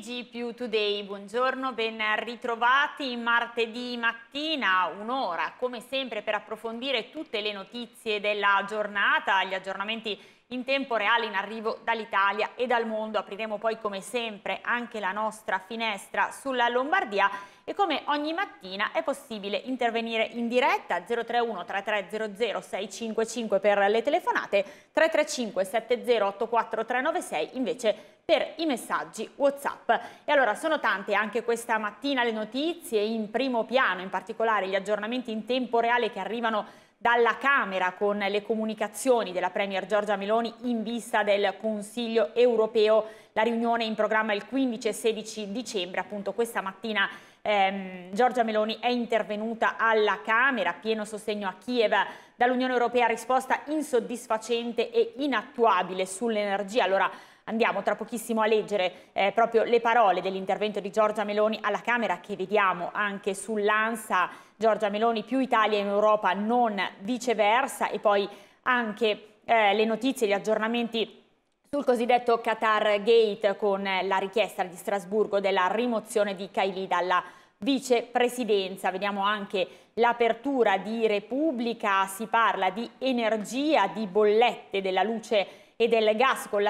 TG più Today, buongiorno, ben ritrovati martedì mattina, un'ora come sempre per approfondire tutte le notizie della giornata, gli aggiornamenti in tempo reale in arrivo dall'Italia e dal mondo. Apriremo poi come sempre anche la nostra finestra sulla Lombardia e come ogni mattina è possibile intervenire in diretta 031 3300 655 per le telefonate, 335 7084 396 invece per i messaggi Whatsapp. E allora sono tante anche questa mattina le notizie in primo piano, in particolare gli aggiornamenti in tempo reale che arrivano dalla Camera con le comunicazioni della Premier Giorgia Meloni in vista del Consiglio europeo, la riunione in programma il 15 e 16 dicembre, appunto questa mattina ehm, Giorgia Meloni è intervenuta alla Camera, pieno sostegno a Kiev, dall'Unione Europea risposta insoddisfacente e inattuabile sull'energia. Allora, Andiamo tra pochissimo a leggere eh, proprio le parole dell'intervento di Giorgia Meloni alla Camera che vediamo anche sull'ANSA. Giorgia Meloni più Italia in Europa, non viceversa e poi anche eh, le notizie, gli aggiornamenti sul cosiddetto Qatar Gate con la richiesta di Strasburgo della rimozione di Kaili dalla vicepresidenza, vediamo anche l'apertura di Repubblica, si parla di energia, di bollette della luce e del gas con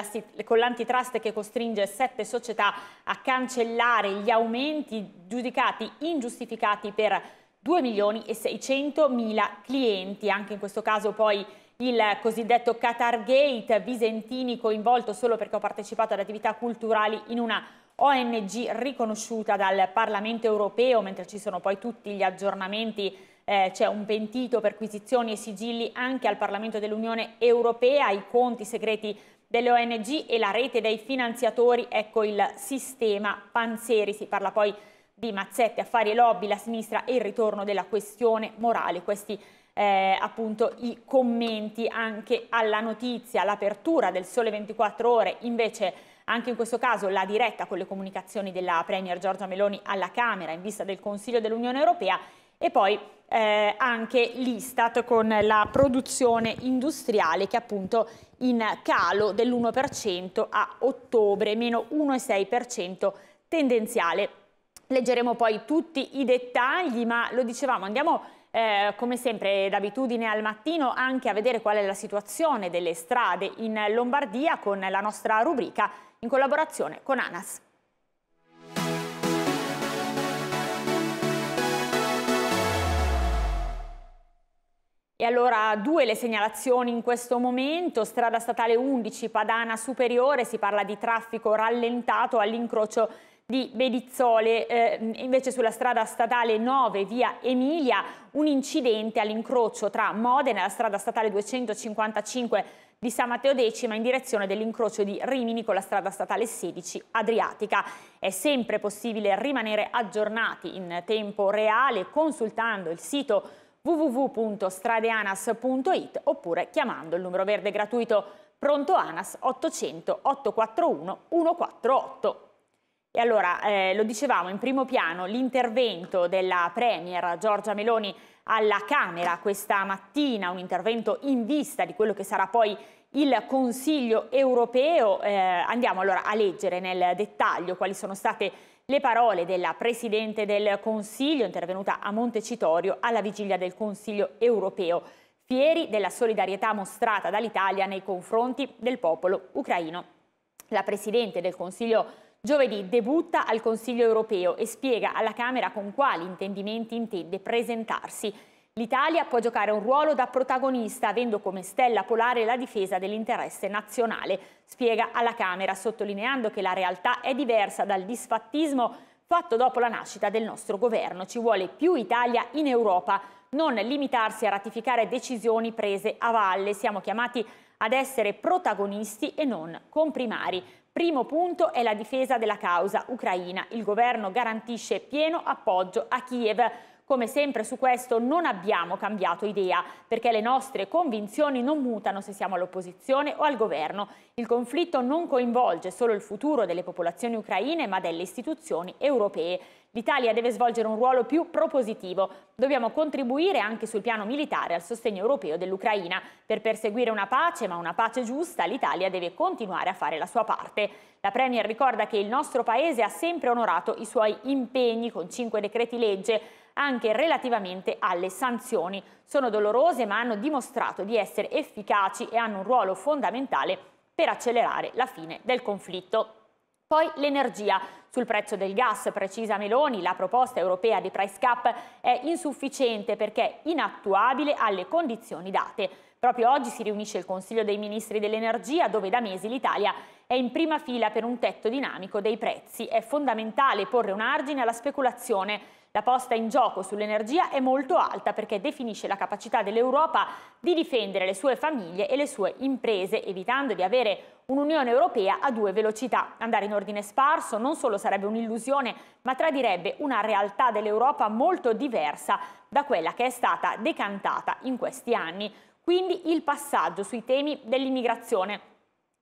l'antitrust che costringe sette società a cancellare gli aumenti giudicati ingiustificati per 2 milioni e 600 mila clienti. Anche in questo caso poi il cosiddetto Qatar Gate, Visentini coinvolto solo perché ho partecipato ad attività culturali in una ONG riconosciuta dal Parlamento europeo, mentre ci sono poi tutti gli aggiornamenti eh, c'è un pentito perquisizioni e sigilli anche al Parlamento dell'Unione Europea, i conti segreti delle ONG e la rete dei finanziatori, ecco il sistema Panzeri, si parla poi di mazzette, affari e lobby, la sinistra e il ritorno della questione morale, questi eh, appunto i commenti anche alla notizia, l'apertura del Sole 24 Ore, invece anche in questo caso la diretta con le comunicazioni della Premier Giorgia Meloni alla Camera in vista del Consiglio dell'Unione Europea e poi eh, anche l'Istat con la produzione industriale che appunto in calo dell'1% a ottobre, meno 1,6% tendenziale. Leggeremo poi tutti i dettagli, ma lo dicevamo, andiamo eh, come sempre d'abitudine al mattino anche a vedere qual è la situazione delle strade in Lombardia con la nostra rubrica in collaborazione con ANAS. E allora due le segnalazioni in questo momento, strada statale 11 Padana Superiore, si parla di traffico rallentato all'incrocio di Bedizzole, eh, invece sulla strada statale 9 via Emilia, un incidente all'incrocio tra Modena e la strada statale 255 di San Matteo X in direzione dell'incrocio di Rimini con la strada statale 16 Adriatica. È sempre possibile rimanere aggiornati in tempo reale consultando il sito www.stradeanas.it oppure chiamando il numero verde gratuito Pronto ANAS 800 841 148. E allora, eh, lo dicevamo, in primo piano l'intervento della Premier Giorgia Meloni alla Camera questa mattina, un intervento in vista di quello che sarà poi il Consiglio europeo. Eh, andiamo allora a leggere nel dettaglio quali sono state le parole della Presidente del Consiglio intervenuta a Montecitorio alla vigilia del Consiglio europeo, fieri della solidarietà mostrata dall'Italia nei confronti del popolo ucraino. La Presidente del Consiglio europeo Giovedì debutta al Consiglio europeo e spiega alla Camera con quali intendimenti intende presentarsi. L'Italia può giocare un ruolo da protagonista, avendo come stella polare la difesa dell'interesse nazionale, spiega alla Camera, sottolineando che la realtà è diversa dal disfattismo fatto dopo la nascita del nostro governo. Ci vuole più Italia in Europa, non limitarsi a ratificare decisioni prese a valle. Siamo chiamati ad essere protagonisti e non comprimari. Primo punto è la difesa della causa ucraina. Il governo garantisce pieno appoggio a Kiev. Come sempre su questo non abbiamo cambiato idea, perché le nostre convinzioni non mutano se siamo all'opposizione o al governo. Il conflitto non coinvolge solo il futuro delle popolazioni ucraine, ma delle istituzioni europee. L'Italia deve svolgere un ruolo più propositivo. Dobbiamo contribuire anche sul piano militare al sostegno europeo dell'Ucraina. Per perseguire una pace, ma una pace giusta, l'Italia deve continuare a fare la sua parte. La Premier ricorda che il nostro Paese ha sempre onorato i suoi impegni con cinque decreti legge anche relativamente alle sanzioni. Sono dolorose ma hanno dimostrato di essere efficaci e hanno un ruolo fondamentale per accelerare la fine del conflitto. Poi l'energia. Sul prezzo del gas, precisa Meloni, la proposta europea di price cap è insufficiente perché inattuabile alle condizioni date. Proprio oggi si riunisce il Consiglio dei Ministri dell'Energia, dove da mesi l'Italia è in prima fila per un tetto dinamico dei prezzi. È fondamentale porre un argine alla speculazione la posta in gioco sull'energia è molto alta perché definisce la capacità dell'Europa di difendere le sue famiglie e le sue imprese, evitando di avere un'Unione Europea a due velocità. Andare in ordine sparso non solo sarebbe un'illusione, ma tradirebbe una realtà dell'Europa molto diversa da quella che è stata decantata in questi anni. Quindi il passaggio sui temi dell'immigrazione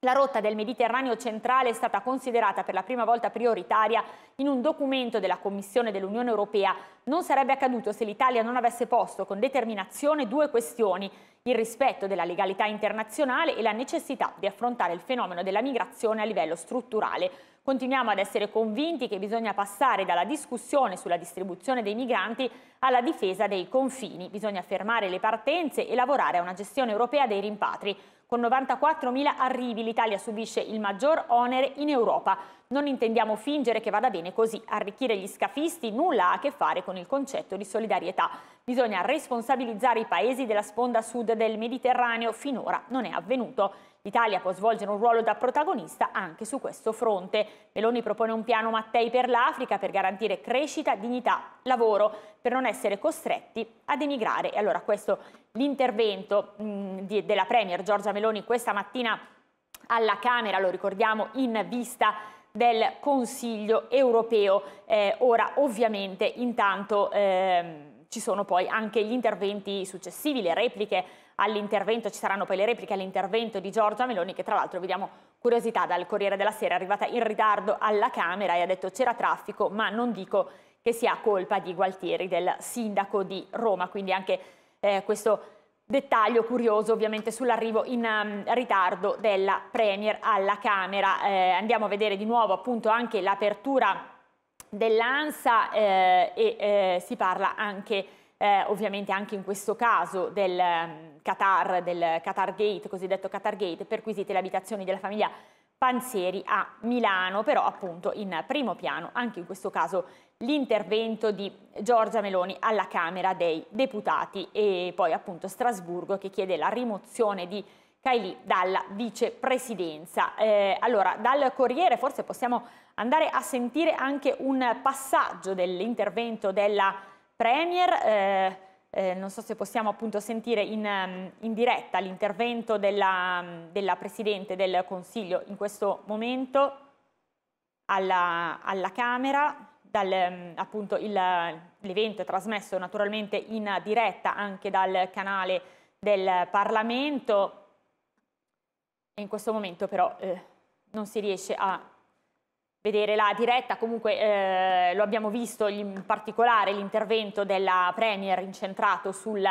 la rotta del Mediterraneo centrale è stata considerata per la prima volta prioritaria in un documento della Commissione dell'Unione Europea. Non sarebbe accaduto se l'Italia non avesse posto con determinazione due questioni, il rispetto della legalità internazionale e la necessità di affrontare il fenomeno della migrazione a livello strutturale. Continuiamo ad essere convinti che bisogna passare dalla discussione sulla distribuzione dei migranti alla difesa dei confini, bisogna fermare le partenze e lavorare a una gestione europea dei rimpatri. Con 94.000 arrivi l'Italia subisce il maggior onere in Europa. Non intendiamo fingere che vada bene così. Arricchire gli scafisti nulla ha a che fare con il concetto di solidarietà. Bisogna responsabilizzare i paesi della sponda sud del Mediterraneo. Finora non è avvenuto. L'Italia può svolgere un ruolo da protagonista anche su questo fronte. Meloni propone un piano Mattei per l'Africa per garantire crescita, dignità, lavoro, per non essere costretti ad emigrare. E allora questo l'intervento mm, della Premier Giorgia Meloni questa mattina alla Camera, lo ricordiamo, in vista del Consiglio europeo. Eh, ora ovviamente intanto... Ehm, ci sono poi anche gli interventi successivi, le repliche all'intervento, ci saranno poi le repliche all'intervento di Giorgia Meloni che tra l'altro vediamo curiosità dal Corriere della Sera è arrivata in ritardo alla Camera e ha detto c'era traffico ma non dico che sia colpa di Gualtieri, del sindaco di Roma, quindi anche eh, questo dettaglio curioso ovviamente sull'arrivo in um, ritardo della Premier alla Camera. Eh, andiamo a vedere di nuovo appunto anche l'apertura dell'ANSA eh, e eh, si parla anche eh, ovviamente anche in questo caso del mm, Qatar, del Qatar Gate, cosiddetto Qatar Gate, perquisite le abitazioni della famiglia Panzeri a Milano, però appunto in primo piano anche in questo caso l'intervento di Giorgia Meloni alla Camera dei Deputati e poi appunto Strasburgo che chiede la rimozione di Kaili dalla vicepresidenza. Eh, allora, dal Corriere forse possiamo andare a sentire anche un passaggio dell'intervento della Premier. Eh, eh, non so se possiamo appunto sentire in, mm, in diretta l'intervento della, mm, della, Presidente del Consiglio in questo momento alla, alla Camera. Dal, mm, appunto l'evento è trasmesso naturalmente in diretta anche dal canale del Parlamento. e In questo momento però eh, non si riesce a vedere la diretta, comunque eh, lo abbiamo visto in particolare l'intervento della Premier incentrato sul,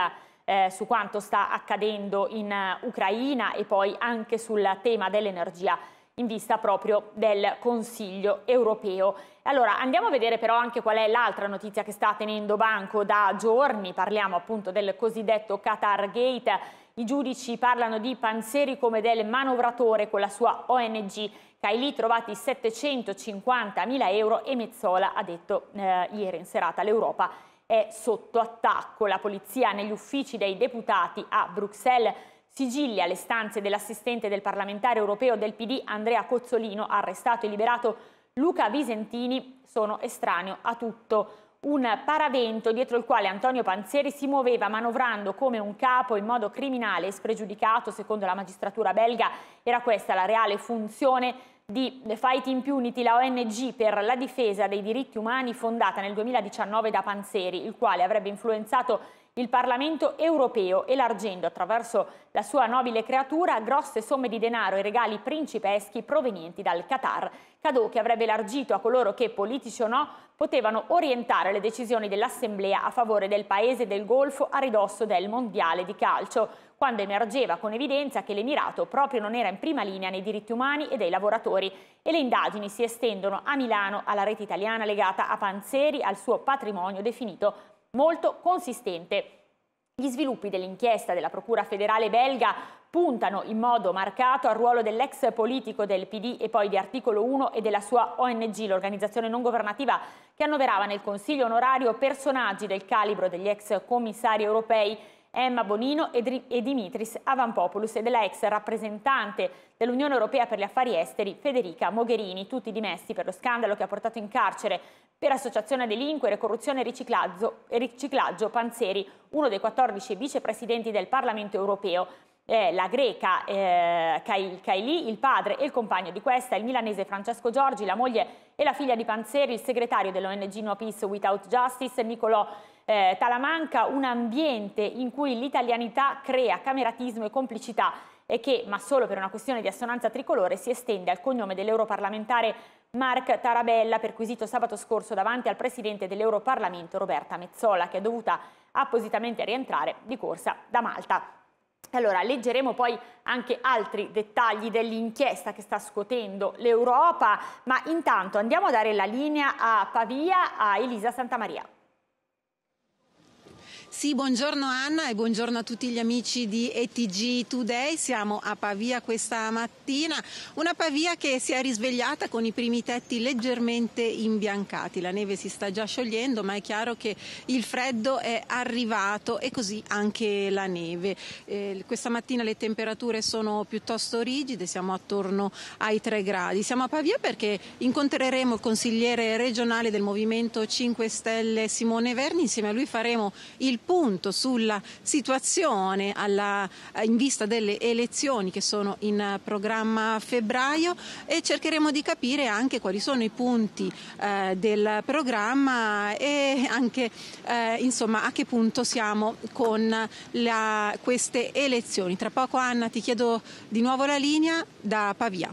eh, su quanto sta accadendo in eh, Ucraina e poi anche sul tema dell'energia in vista proprio del Consiglio europeo. Allora andiamo a vedere però anche qual è l'altra notizia che sta tenendo banco da giorni, parliamo appunto del cosiddetto Qatar Gate i giudici parlano di Panzeri come del manovratore con la sua ONG. Cailì trovati 750.000 euro e Mezzola ha detto eh, ieri in serata l'Europa è sotto attacco. La polizia negli uffici dei deputati a Bruxelles sigillia le stanze dell'assistente del parlamentare europeo del PD Andrea Cozzolino, arrestato e liberato Luca Visentini, sono estraneo a tutto un paravento dietro il quale Antonio Panzeri si muoveva manovrando come un capo in modo criminale e spregiudicato, secondo la magistratura belga era questa la reale funzione di The Fight Impunity, la ONG per la difesa dei diritti umani fondata nel 2019 da Panzeri, il quale avrebbe influenzato il Parlamento europeo, elargendo attraverso la sua nobile creatura grosse somme di denaro e regali principeschi provenienti dal Qatar. Cadò che avrebbe elargito a coloro che, politici o no, potevano orientare le decisioni dell'Assemblea a favore del paese del Golfo a ridosso del Mondiale di calcio, quando emergeva con evidenza che l'Emirato proprio non era in prima linea nei diritti umani e dei lavoratori e le indagini si estendono a Milano, alla rete italiana legata a Panzeri, al suo patrimonio definito molto consistente. Gli sviluppi dell'inchiesta della Procura federale belga puntano in modo marcato al ruolo dell'ex politico del PD e poi di Articolo 1 e della sua ONG, l'organizzazione non governativa che annoverava nel Consiglio onorario personaggi del calibro degli ex commissari europei Emma Bonino e Dimitris Avampopoulos e della ex rappresentante dell'Unione Europea per gli Affari Esteri Federica Mogherini, tutti dimessi per lo scandalo che ha portato in carcere per associazione a delinquere, corruzione e riciclaggio, riciclaggio Panzeri, uno dei 14 vicepresidenti del Parlamento Europeo eh, la greca eh, Kaili, il padre e il compagno di questa, il milanese Francesco Giorgi, la moglie e la figlia di Panzeri, il segretario dell'ONG No Peace Without Justice, Nicolò eh, Talamanca, un ambiente in cui l'italianità crea cameratismo e complicità e che, ma solo per una questione di assonanza tricolore, si estende al cognome dell'europarlamentare Mark Tarabella, perquisito sabato scorso davanti al presidente dell'Europarlamento Roberta Mezzola, che è dovuta appositamente rientrare di corsa da Malta. Allora, leggeremo poi anche altri dettagli dell'inchiesta che sta scuotendo l'Europa, ma intanto andiamo a dare la linea a Pavia a Elisa Santamaria. Sì, buongiorno Anna e buongiorno a tutti gli amici di ETG Today. Siamo a Pavia questa mattina, una Pavia che si è risvegliata con i primi tetti leggermente imbiancati. La neve si sta già sciogliendo, ma è chiaro che il freddo è arrivato e così anche la neve. Eh, questa mattina le temperature sono piuttosto rigide, siamo attorno ai 3 gradi. Siamo a Pavia perché incontreremo il consigliere regionale del Movimento 5 Stelle Simone Verni, insieme a lui faremo il punto sulla situazione alla, eh, in vista delle elezioni che sono in eh, programma a febbraio e cercheremo di capire anche quali sono i punti eh, del programma e anche eh, insomma, a che punto siamo con la, queste elezioni. Tra poco Anna ti chiedo di nuovo la linea da Pavia.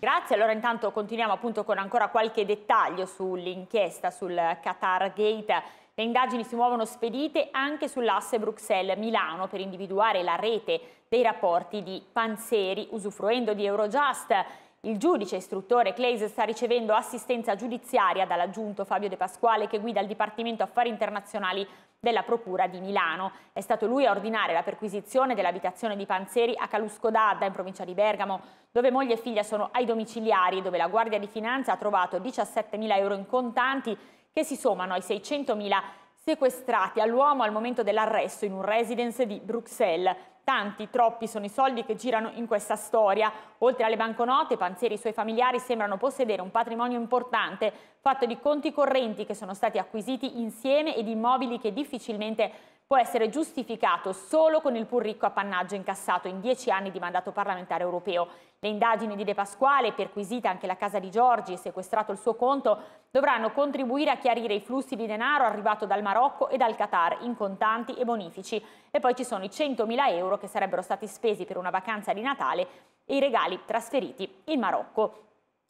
Grazie, allora intanto continuiamo appunto con ancora qualche dettaglio sull'inchiesta sul Qatar Gate le indagini si muovono spedite anche sull'asse Bruxelles-Milano per individuare la rete dei rapporti di Panzeri usufruendo di Eurojust. Il giudice istruttore Clays sta ricevendo assistenza giudiziaria dall'aggiunto Fabio De Pasquale che guida il Dipartimento Affari Internazionali della Procura di Milano. È stato lui a ordinare la perquisizione dell'abitazione di Panzeri a Calusco d'Adda in provincia di Bergamo, dove moglie e figlia sono ai domiciliari, dove la Guardia di Finanza ha trovato 17.000 euro in contanti che si sommano ai 600.000 sequestrati all'uomo al momento dell'arresto in un residence di Bruxelles. Tanti, troppi sono i soldi che girano in questa storia. Oltre alle banconote, Panzeri e i suoi familiari sembrano possedere un patrimonio importante, fatto di conti correnti che sono stati acquisiti insieme e di immobili che difficilmente può essere giustificato solo con il pur ricco appannaggio incassato in dieci anni di mandato parlamentare europeo. Le indagini di De Pasquale, perquisita anche la casa di Giorgi e sequestrato il suo conto, dovranno contribuire a chiarire i flussi di denaro arrivato dal Marocco e dal Qatar in contanti e bonifici. E poi ci sono i 100.000 euro che sarebbero stati spesi per una vacanza di Natale e i regali trasferiti in Marocco.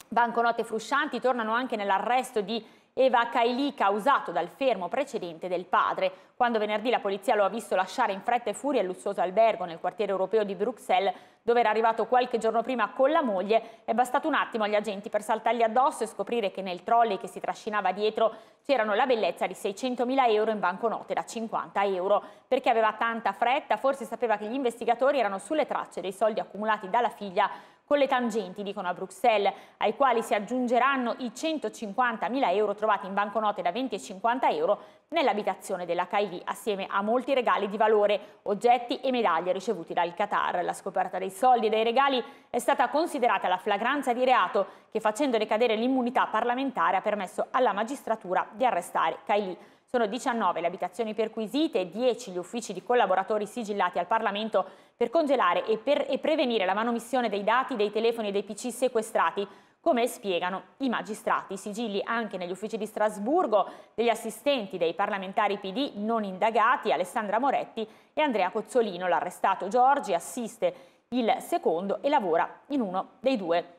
Banconote fruscianti tornano anche nell'arresto di Eva Kaili usato dal fermo precedente del padre. Quando venerdì la polizia lo ha visto lasciare in fretta e furia il lussuoso albergo nel quartiere europeo di Bruxelles, dove era arrivato qualche giorno prima con la moglie, è bastato un attimo agli agenti per saltargli addosso e scoprire che nel trolley che si trascinava dietro c'erano la bellezza di 600.000 euro in banconote da 50 euro. Perché aveva tanta fretta, forse sapeva che gli investigatori erano sulle tracce dei soldi accumulati dalla figlia con le tangenti, dicono a Bruxelles, ai quali si aggiungeranno i 150.000 euro trovati in banconote da 20 e 50 euro nell'abitazione della Kaili, assieme a molti regali di valore, oggetti e medaglie ricevuti dal Qatar. La scoperta dei soldi e dei regali è stata considerata la flagranza di reato che facendo decadere l'immunità parlamentare ha permesso alla magistratura di arrestare Kaili. Sono 19 le abitazioni perquisite e 10 gli uffici di collaboratori sigillati al Parlamento per congelare e, per, e prevenire la manomissione dei dati dei telefoni e dei PC sequestrati come spiegano i magistrati, sigilli anche negli uffici di Strasburgo degli assistenti dei parlamentari PD non indagati, Alessandra Moretti e Andrea Cozzolino. L'arrestato Giorgi assiste il secondo e lavora in uno dei due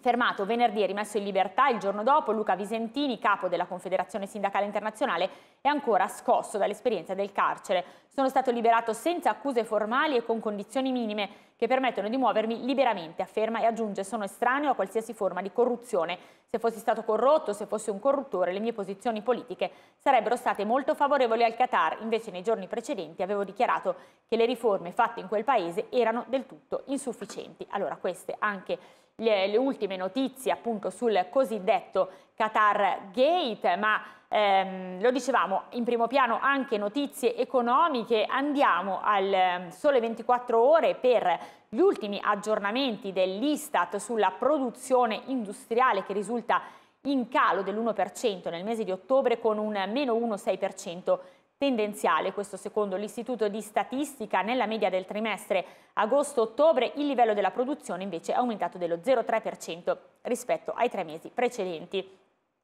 Fermato venerdì e rimesso in libertà il giorno dopo, Luca Visentini, capo della Confederazione Sindacale Internazionale, è ancora scosso dall'esperienza del carcere. Sono stato liberato senza accuse formali e con condizioni minime che permettono di muovermi liberamente, afferma e aggiunge sono estraneo a qualsiasi forma di corruzione. Se fossi stato corrotto, se fossi un corruttore, le mie posizioni politiche sarebbero state molto favorevoli al Qatar. Invece nei giorni precedenti avevo dichiarato che le riforme fatte in quel paese erano del tutto insufficienti. Allora queste anche le, le ultime notizie appunto sul cosiddetto Qatar Gate, ma ehm, lo dicevamo in primo piano anche notizie economiche. Andiamo al ehm, sole 24 ore per gli ultimi aggiornamenti dell'Istat sulla produzione industriale che risulta in calo dell'1% nel mese di ottobre con un meno 1,6% tendenziale. Questo secondo l'Istituto di Statistica, nella media del trimestre agosto-ottobre il livello della produzione invece è aumentato dello 0,3% rispetto ai tre mesi precedenti.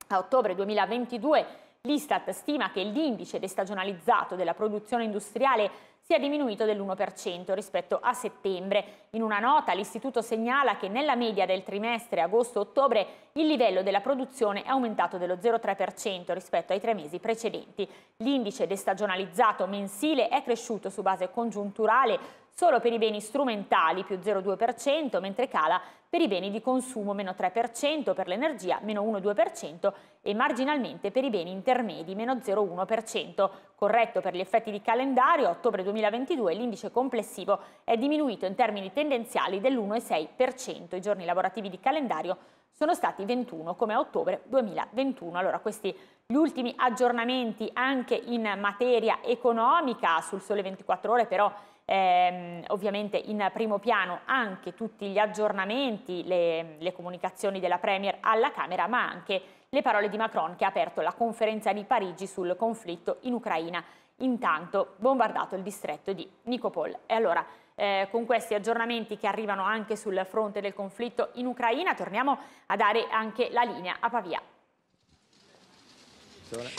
A ottobre 2022 l'Istat stima che l'indice destagionalizzato della produzione industriale si è diminuito dell'1% rispetto a settembre. In una nota l'istituto segnala che nella media del trimestre agosto-ottobre il livello della produzione è aumentato dello 0,3% rispetto ai tre mesi precedenti. L'indice destagionalizzato mensile è cresciuto su base congiunturale solo per i beni strumentali più 0,2%, mentre cala per i beni di consumo meno 3%, per l'energia meno 1,2% e marginalmente per i beni intermedi meno 0,1%. Corretto per gli effetti di calendario, a ottobre 2022 l'indice complessivo è diminuito in termini tendenziali dell'1,6%. I giorni lavorativi di calendario sono stati 21 come a ottobre 2021. Allora questi gli ultimi aggiornamenti anche in materia economica sul sole 24 ore però ehm, ovviamente in primo piano anche tutti gli aggiornamenti, le, le comunicazioni della Premier alla Camera, ma anche le parole di Macron che ha aperto la conferenza di Parigi sul conflitto in Ucraina intanto bombardato il distretto di Nicopol. E allora, eh, con questi aggiornamenti che arrivano anche sul fronte del conflitto in Ucraina, torniamo a dare anche la linea a Pavia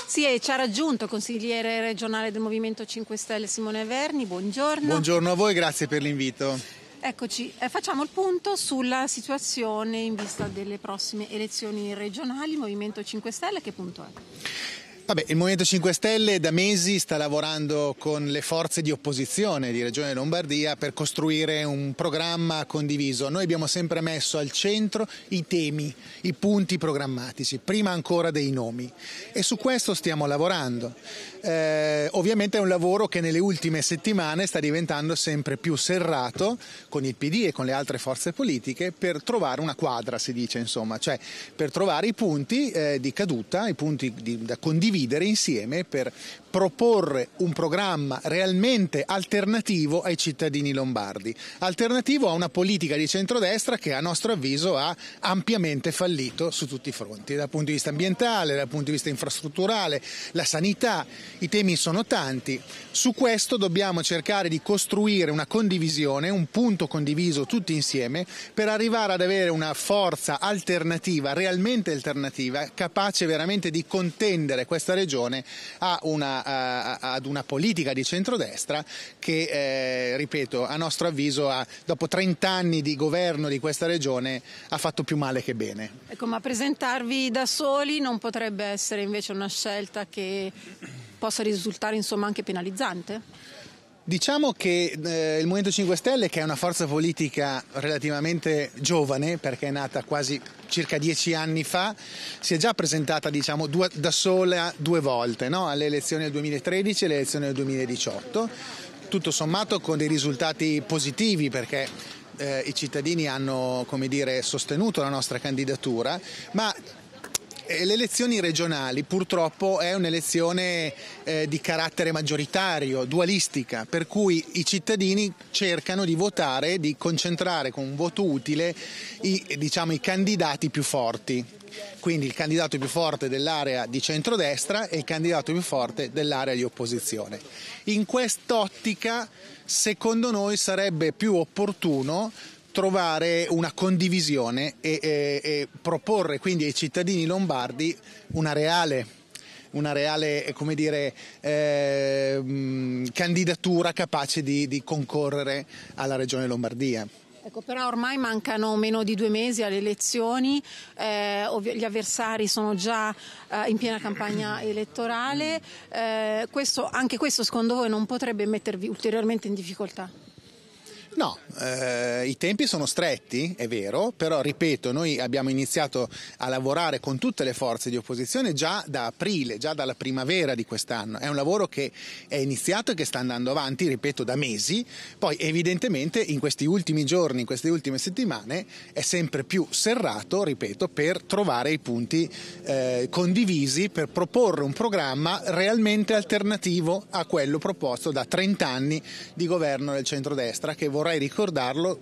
sì, e ci ha raggiunto consigliere regionale del Movimento 5 Stelle Simone Verni, buongiorno. Buongiorno a voi, grazie per l'invito. Eccoci, eh, facciamo il punto sulla situazione in vista delle prossime elezioni regionali, Movimento 5 Stelle, che punto è? Vabbè, il Movimento 5 Stelle da mesi sta lavorando con le forze di opposizione di Regione Lombardia per costruire un programma condiviso. Noi abbiamo sempre messo al centro i temi, i punti programmatici, prima ancora dei nomi e su questo stiamo lavorando. Eh, ovviamente è un lavoro che nelle ultime settimane sta diventando sempre più serrato con il PD e con le altre forze politiche per trovare una quadra, si dice insomma, cioè per trovare i punti eh, di caduta, i punti di, da condividere convivere insieme per proporre un programma realmente alternativo ai cittadini lombardi, alternativo a una politica di centrodestra che a nostro avviso ha ampiamente fallito su tutti i fronti, dal punto di vista ambientale, dal punto di vista infrastrutturale, la sanità, i temi sono tanti. Su questo dobbiamo cercare di costruire una condivisione, un punto condiviso tutti insieme per arrivare ad avere una forza alternativa, realmente alternativa, capace veramente di contendere questa regione a una a, ad una politica di centrodestra che, eh, ripeto, a nostro avviso, ha, dopo 30 anni di governo di questa regione ha fatto più male che bene. Ecco, ma presentarvi da soli non potrebbe essere invece una scelta che possa risultare insomma, anche penalizzante? Diciamo che eh, il Movimento 5 Stelle, che è una forza politica relativamente giovane, perché è nata quasi circa dieci anni fa, si è già presentata diciamo, due, da sola due volte, no? alle elezioni del 2013 e alle elezioni del 2018, tutto sommato con dei risultati positivi perché eh, i cittadini hanno dire, sostenuto la nostra candidatura, ma eh, le elezioni regionali purtroppo è un'elezione eh, di carattere maggioritario, dualistica, per cui i cittadini cercano di votare, di concentrare con un voto utile i, diciamo, i candidati più forti. Quindi il candidato più forte dell'area di centrodestra e il candidato più forte dell'area di opposizione. In quest'ottica, secondo noi, sarebbe più opportuno trovare una condivisione e, e, e proporre quindi ai cittadini lombardi una reale una reale dire, eh, candidatura capace di, di concorrere alla Regione Lombardia. Ecco, però ormai mancano meno di due mesi alle elezioni, eh, gli avversari sono già eh, in piena campagna elettorale, eh, questo, anche questo secondo voi non potrebbe mettervi ulteriormente in difficoltà? No, eh, i tempi sono stretti, è vero, però ripeto, noi abbiamo iniziato a lavorare con tutte le forze di opposizione già da aprile, già dalla primavera di quest'anno. È un lavoro che è iniziato e che sta andando avanti, ripeto, da mesi. Poi evidentemente in questi ultimi giorni, in queste ultime settimane, è sempre più serrato, ripeto, per trovare i punti eh, condivisi, per proporre un programma realmente alternativo a quello proposto da 30 anni di governo del centrodestra che vorrà vorrei ricordarlo,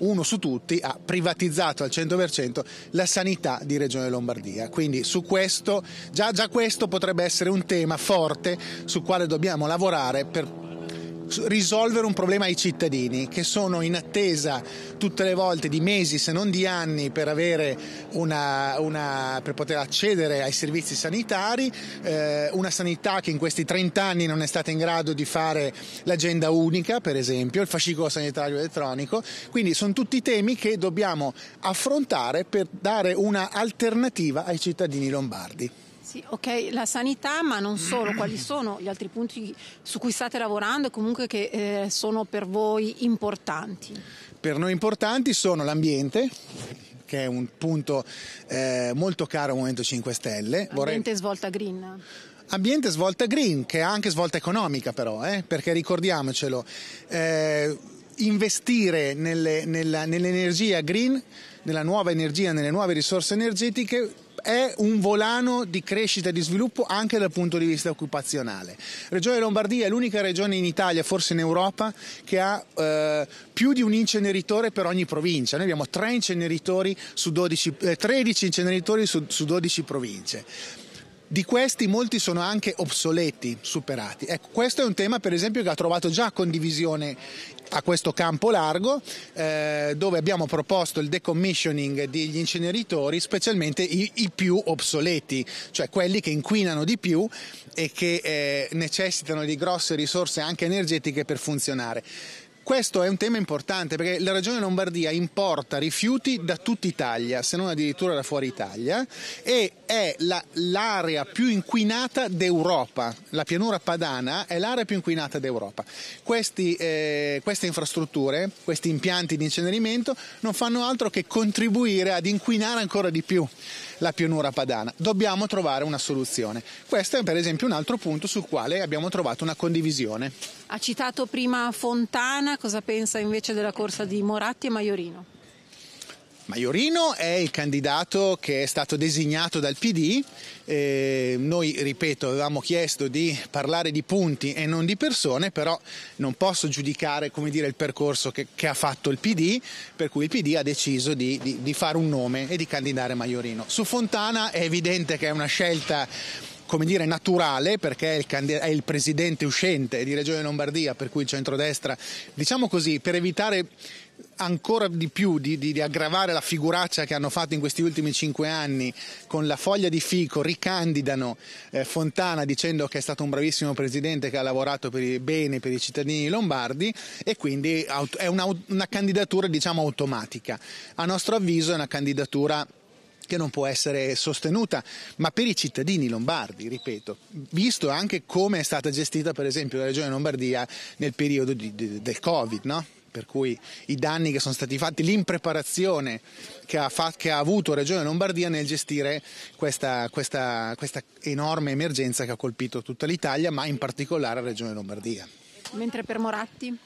uno su tutti ha privatizzato al 100% la sanità di Regione Lombardia. Quindi su questo, già, già questo potrebbe essere un tema forte sul quale dobbiamo lavorare per risolvere un problema ai cittadini che sono in attesa tutte le volte di mesi se non di anni per, una, una, per poter accedere ai servizi sanitari, eh, una sanità che in questi 30 anni non è stata in grado di fare l'agenda unica per esempio, il fascicolo sanitario elettronico, quindi sono tutti temi che dobbiamo affrontare per dare un'alternativa ai cittadini lombardi. Sì, ok, la sanità, ma non solo, quali sono gli altri punti su cui state lavorando e comunque che eh, sono per voi importanti? Per noi importanti sono l'ambiente, che è un punto eh, molto caro al Movimento 5 Stelle. Ambiente Vorrei... svolta green. Ambiente svolta green, che è anche svolta economica però, eh, perché ricordiamocelo, eh, investire nelle, nella, nell'energia green, nella nuova energia, nelle nuove risorse energetiche è un volano di crescita e di sviluppo anche dal punto di vista occupazionale. Regione Lombardia è l'unica regione in Italia, forse in Europa, che ha eh, più di un inceneritore per ogni provincia. Noi abbiamo inceneritori 12, eh, 13 inceneritori su, su 12 province. Di questi molti sono anche obsoleti, superati. Ecco, questo è un tema per esempio che ha trovato già condivisione a questo campo largo eh, dove abbiamo proposto il decommissioning degli inceneritori specialmente i, i più obsoleti, cioè quelli che inquinano di più e che eh, necessitano di grosse risorse anche energetiche per funzionare. Questo è un tema importante perché la regione Lombardia importa rifiuti da tutta Italia, se non addirittura da fuori Italia, e è la, l'area più inquinata d'Europa. La pianura padana è l'area più inquinata d'Europa. Questi, eh, queste infrastrutture, questi impianti di incenerimento non fanno altro che contribuire ad inquinare ancora di più la pianura padana. Dobbiamo trovare una soluzione. Questo è per esempio un altro punto sul quale abbiamo trovato una condivisione. Ha citato prima Fontana, cosa pensa invece della corsa di Moratti e Maiorino? Maiorino è il candidato che è stato designato dal PD, eh, noi ripeto avevamo chiesto di parlare di punti e non di persone, però non posso giudicare dire, il percorso che, che, ha fatto il PD, per cui il PD ha deciso di, di, di fare un nome e di candidare Maiorino. Su Fontana è evidente che è una scelta come dire, naturale perché è il, presidente uscente di Regione Lombardia, per cui il centrodestra, diciamo così, per evitare ancora di più di, di, di, aggravare la figuraccia che hanno fatto in questi ultimi cinque anni con la foglia di fico ricandidano eh, Fontana dicendo che è stato un bravissimo presidente che ha lavorato per i, bene per i cittadini lombardi e quindi è una, una candidatura diciamo automatica a nostro avviso è una candidatura che non può essere sostenuta, ma per i cittadini lombardi, ripeto, visto anche come è stata gestita per esempio la regione Lombardia nel periodo di, del Covid, no? per cui i danni che sono stati fatti, l'impreparazione che ha, fatto, che ha avuto Regione Lombardia nel gestire questa, questa, questa enorme emergenza che ha colpito tutta l'Italia, ma in particolare Regione Lombardia. Mentre per Moratti?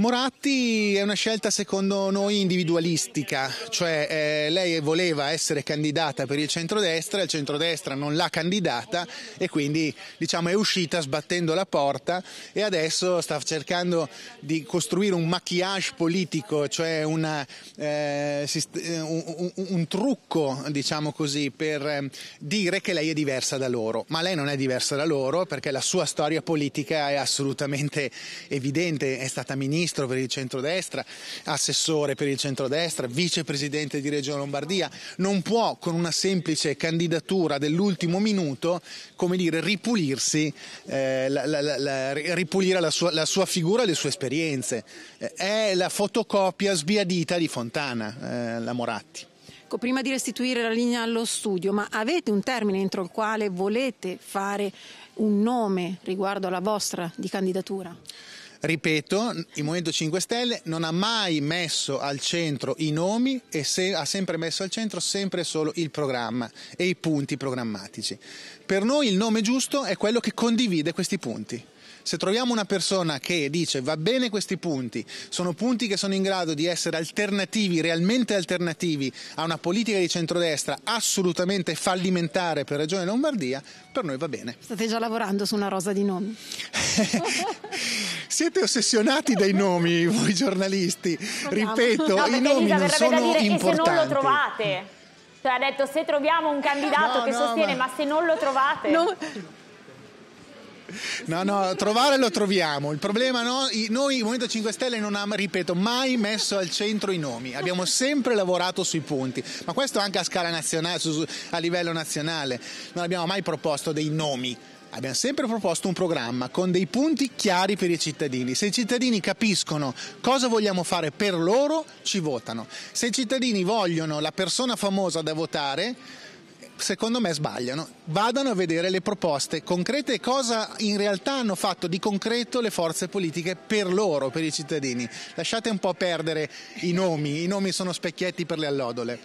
Moratti è una scelta secondo noi individualistica, cioè eh, lei voleva essere candidata per il centrodestra, il centrodestra non l'ha candidata e quindi diciamo, è uscita sbattendo la porta e adesso sta cercando di costruire un maquillage politico, cioè una, eh, eh un, un, un, trucco diciamo così, per eh, dire che lei è diversa da loro, ma lei non è diversa da loro perché la sua storia politica è assolutamente evidente, è stata ministra ministro per il centrodestra, assessore per il centrodestra, vicepresidente di Regione Lombardia, non può con una semplice candidatura dell'ultimo minuto, come dire, ripulirsi, eh, la, la, la, ripulire la sua, la sua figura e le sue esperienze. Eh, è la fotocopia sbiadita di Fontana, eh, la Moratti ecco, prima di restituire la linea allo studio, ma avete un termine entro il quale volete fare un nome riguardo alla vostra di candidatura? ripeto, il Movimento 5 Stelle non ha mai messo al centro i nomi e se, ha sempre messo al centro sempre e solo il programma e i punti programmatici. Per noi il nome giusto è quello che condivide questi punti. Se troviamo una persona che dice va bene questi punti, sono punti che sono in grado di essere alternativi, realmente alternativi a una politica di centrodestra assolutamente fallimentare per Regione Lombardia, per noi va bene. State già lavorando su una rosa di nomi? siete ossessionati dai nomi, voi giornalisti. Ripeto, no, i nomi non sono dire, importanti. E se non lo trovate? Cioè, ha detto se troviamo un candidato no, che no, sostiene, ma... ma... se non lo trovate... No. No, no, trovare lo troviamo. Il problema no, noi il Movimento 5 Stelle non ha, ripeto, mai messo al centro i nomi. Abbiamo sempre lavorato sui punti, ma questo anche a scala nazionale, a livello nazionale. Non abbiamo mai proposto dei nomi Abbiamo sempre proposto un programma con dei punti chiari per i cittadini. Se i cittadini capiscono cosa vogliamo fare per loro, ci votano. Se i cittadini vogliono la persona famosa da votare, secondo me sbagliano. Vadano a vedere le proposte concrete e cosa in realtà hanno fatto di concreto le forze politiche per loro, per i cittadini. Lasciate un po' perdere i nomi, i nomi sono specchietti per le allodole.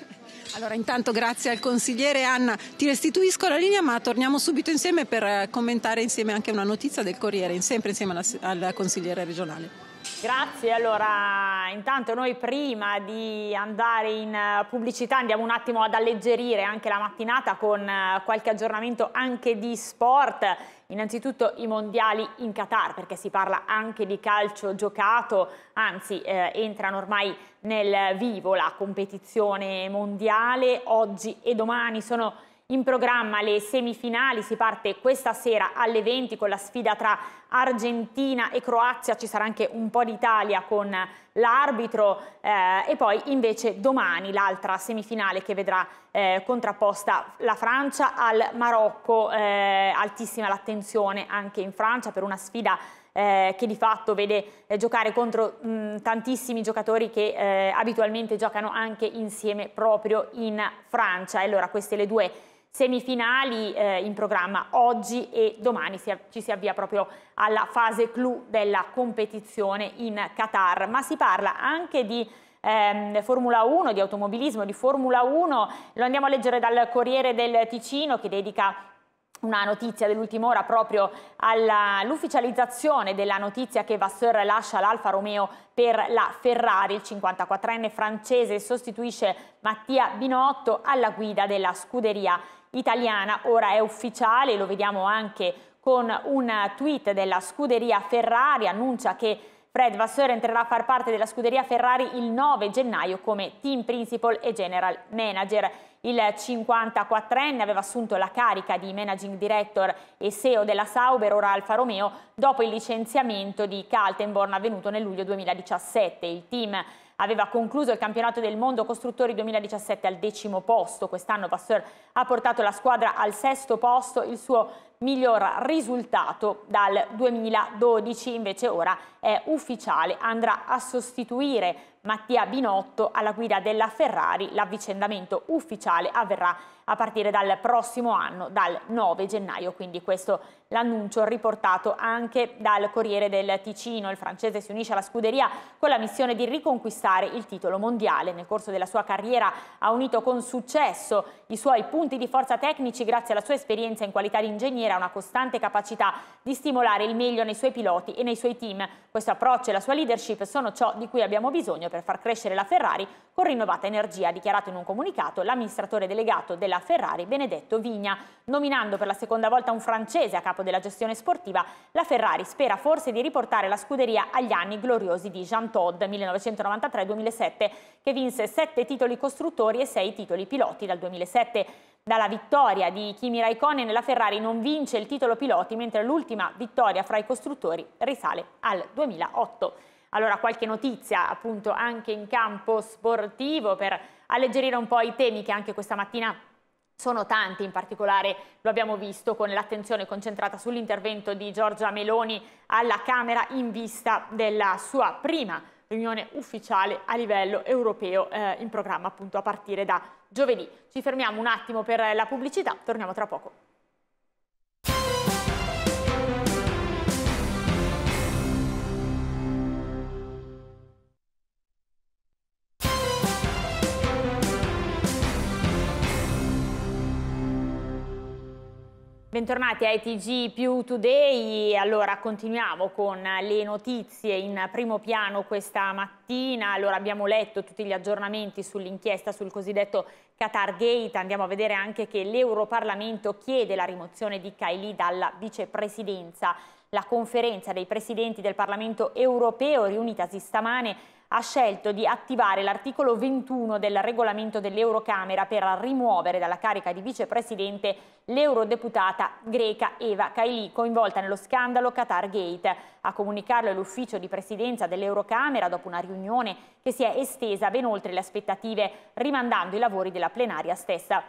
Allora intanto grazie al consigliere Anna, ti restituisco la linea ma torniamo subito insieme per eh, commentare insieme anche una notizia del Corriere, sempre insieme alla, al consigliere regionale. Grazie, allora intanto noi prima di andare in eh, pubblicità andiamo un attimo ad alleggerire anche la mattinata con eh, qualche aggiornamento anche di sport Innanzitutto i mondiali in Qatar, perché si parla anche di calcio giocato, anzi eh, entrano ormai nel vivo la competizione mondiale, oggi e domani sono in programma le semifinali, si parte questa sera alle 20 con la sfida tra Argentina e Croazia, ci sarà anche un po' d'Italia con l'arbitro eh, e poi invece domani l'altra semifinale che vedrà eh, contrapposta la Francia al Marocco, eh, altissima l'attenzione anche in Francia per una sfida eh, che di fatto vede eh, giocare contro mh, tantissimi giocatori che eh, abitualmente giocano anche insieme proprio in Francia. E allora queste le due semifinali eh, in programma oggi e domani si, ci si avvia proprio alla fase clou della competizione in Qatar, ma si parla anche di ehm, Formula 1, di automobilismo, di Formula 1, lo andiamo a leggere dal Corriere del Ticino che dedica una notizia dell'ultima ora proprio all'ufficializzazione della notizia che Vasseur lascia l'Alfa Romeo per la Ferrari. Il 54enne francese sostituisce Mattia Binotto alla guida della scuderia italiana. Ora è ufficiale, lo vediamo anche con un tweet della scuderia Ferrari, annuncia che Fred Vasseur entrerà a far parte della scuderia Ferrari il 9 gennaio come team principal e general manager. Il 54enne aveva assunto la carica di managing director e CEO della Sauber, ora Alfa Romeo, dopo il licenziamento di Kaltenborn avvenuto nel luglio 2017. Il team aveva concluso il campionato del mondo costruttori 2017 al decimo posto. Quest'anno Pasteur ha portato la squadra al sesto posto, il suo miglior risultato dal 2012, invece ora è ufficiale, andrà a sostituire Mattia Binotto alla guida della Ferrari. L'avvicendamento ufficiale avverrà a partire dal prossimo anno, dal 9 gennaio, quindi questo l'annuncio riportato anche dal Corriere del Ticino. Il francese si unisce alla scuderia con la missione di riconquistare il titolo mondiale. Nel corso della sua carriera ha unito con successo i suoi punti di forza tecnici grazie alla sua esperienza in qualità di ingegnere ha una costante capacità di stimolare il meglio nei suoi piloti e nei suoi team. Questo approccio e la sua leadership sono ciò di cui abbiamo bisogno per far crescere la Ferrari con rinnovata energia, ha dichiarato in un comunicato l'amministratore delegato della Ferrari Benedetto Vigna. Nominando per la seconda volta un francese a capo della gestione sportiva, la Ferrari spera forse di riportare la scuderia agli anni gloriosi di Jean Todd 1993-2007, che vinse sette titoli costruttori e sei titoli piloti dal 2007 dalla vittoria di Kimi Raikkonen la Ferrari non vince il titolo piloti, mentre l'ultima vittoria fra i costruttori risale al 2008. Allora qualche notizia appunto anche in campo sportivo per alleggerire un po' i temi che anche questa mattina sono tanti, in particolare lo abbiamo visto con l'attenzione concentrata sull'intervento di Giorgia Meloni alla Camera in vista della sua prima riunione ufficiale a livello europeo eh, in programma appunto a partire da giovedì. Ci fermiamo un attimo per la pubblicità, torniamo tra poco. Bentornati a ETG più Today, allora continuiamo con le notizie in primo piano questa mattina, allora abbiamo letto tutti gli aggiornamenti sull'inchiesta sul cosiddetto Qatar Gate, andiamo a vedere anche che l'Europarlamento chiede la rimozione di Kaili dalla vicepresidenza. La conferenza dei presidenti del Parlamento europeo riunitasi stamane ha scelto di attivare l'articolo 21 del regolamento dell'Eurocamera per rimuovere dalla carica di vicepresidente l'eurodeputata greca Eva Kaili, coinvolta nello scandalo Qatar Gate. A comunicarlo è l'ufficio di presidenza dell'Eurocamera dopo una riunione che si è estesa ben oltre le aspettative, rimandando i lavori della plenaria stessa.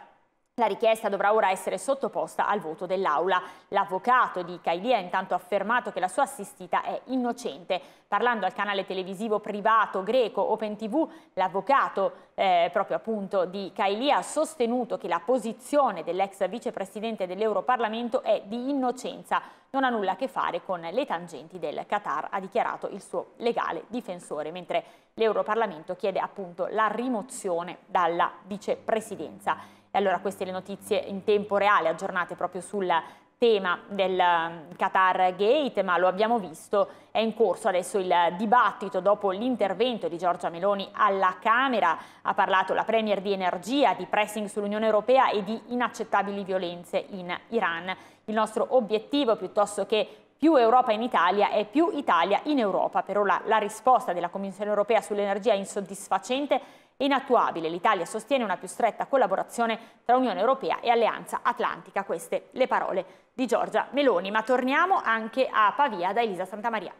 La richiesta dovrà ora essere sottoposta al voto dell'Aula. L'avvocato di Kailia ha intanto affermato che la sua assistita è innocente. Parlando al canale televisivo privato greco Open TV, l'avvocato eh, proprio appunto di Kailia ha sostenuto che la posizione dell'ex vicepresidente dell'Europarlamento è di innocenza, non ha nulla a che fare con le tangenti del Qatar, ha dichiarato il suo legale difensore, mentre l'Europarlamento chiede appunto la rimozione dalla vicepresidenza. E allora queste le notizie in tempo reale aggiornate proprio sul tema del mm, Qatar Gate, ma lo abbiamo visto, è in corso adesso il dibattito dopo l'intervento di Giorgia Meloni alla Camera, ha parlato la Premier di energia, di pressing sull'Unione Europea e di inaccettabili violenze in Iran. Il nostro obiettivo piuttosto che più Europa in Italia è più Italia in Europa. Per ora la risposta della Commissione Europea sull'energia è insoddisfacente inattuabile. L'Italia sostiene una più stretta collaborazione tra Unione Europea e Alleanza Atlantica. Queste le parole di Giorgia Meloni. Ma torniamo anche a Pavia da Elisa Santamaria.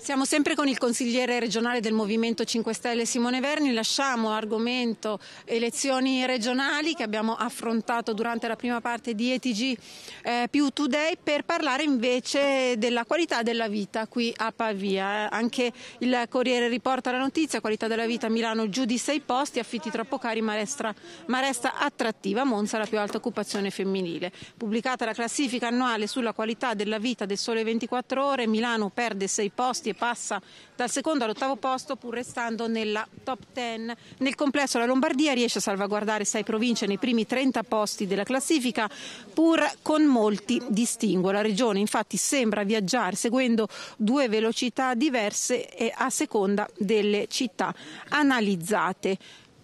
Siamo sempre con il consigliere regionale del Movimento 5 Stelle Simone Verni, lasciamo argomento elezioni regionali che abbiamo affrontato durante la prima parte di ETG eh, più Today per parlare invece della qualità della vita qui a Pavia. Eh, anche il Corriere riporta la notizia, qualità della vita a Milano giù di sei posti, affitti troppo cari ma resta, ma resta attrattiva, Monza la più alta occupazione femminile. Pubblicata la classifica annuale sulla qualità della vita del Sole 24 Ore, Milano perde 6 posti e passa dal secondo all'ottavo posto pur restando nella top 10. Nel complesso la Lombardia riesce a salvaguardare sei province nei primi 30 posti della classifica pur con molti distinguo. La regione infatti sembra viaggiare seguendo due velocità diverse a seconda delle città analizzate.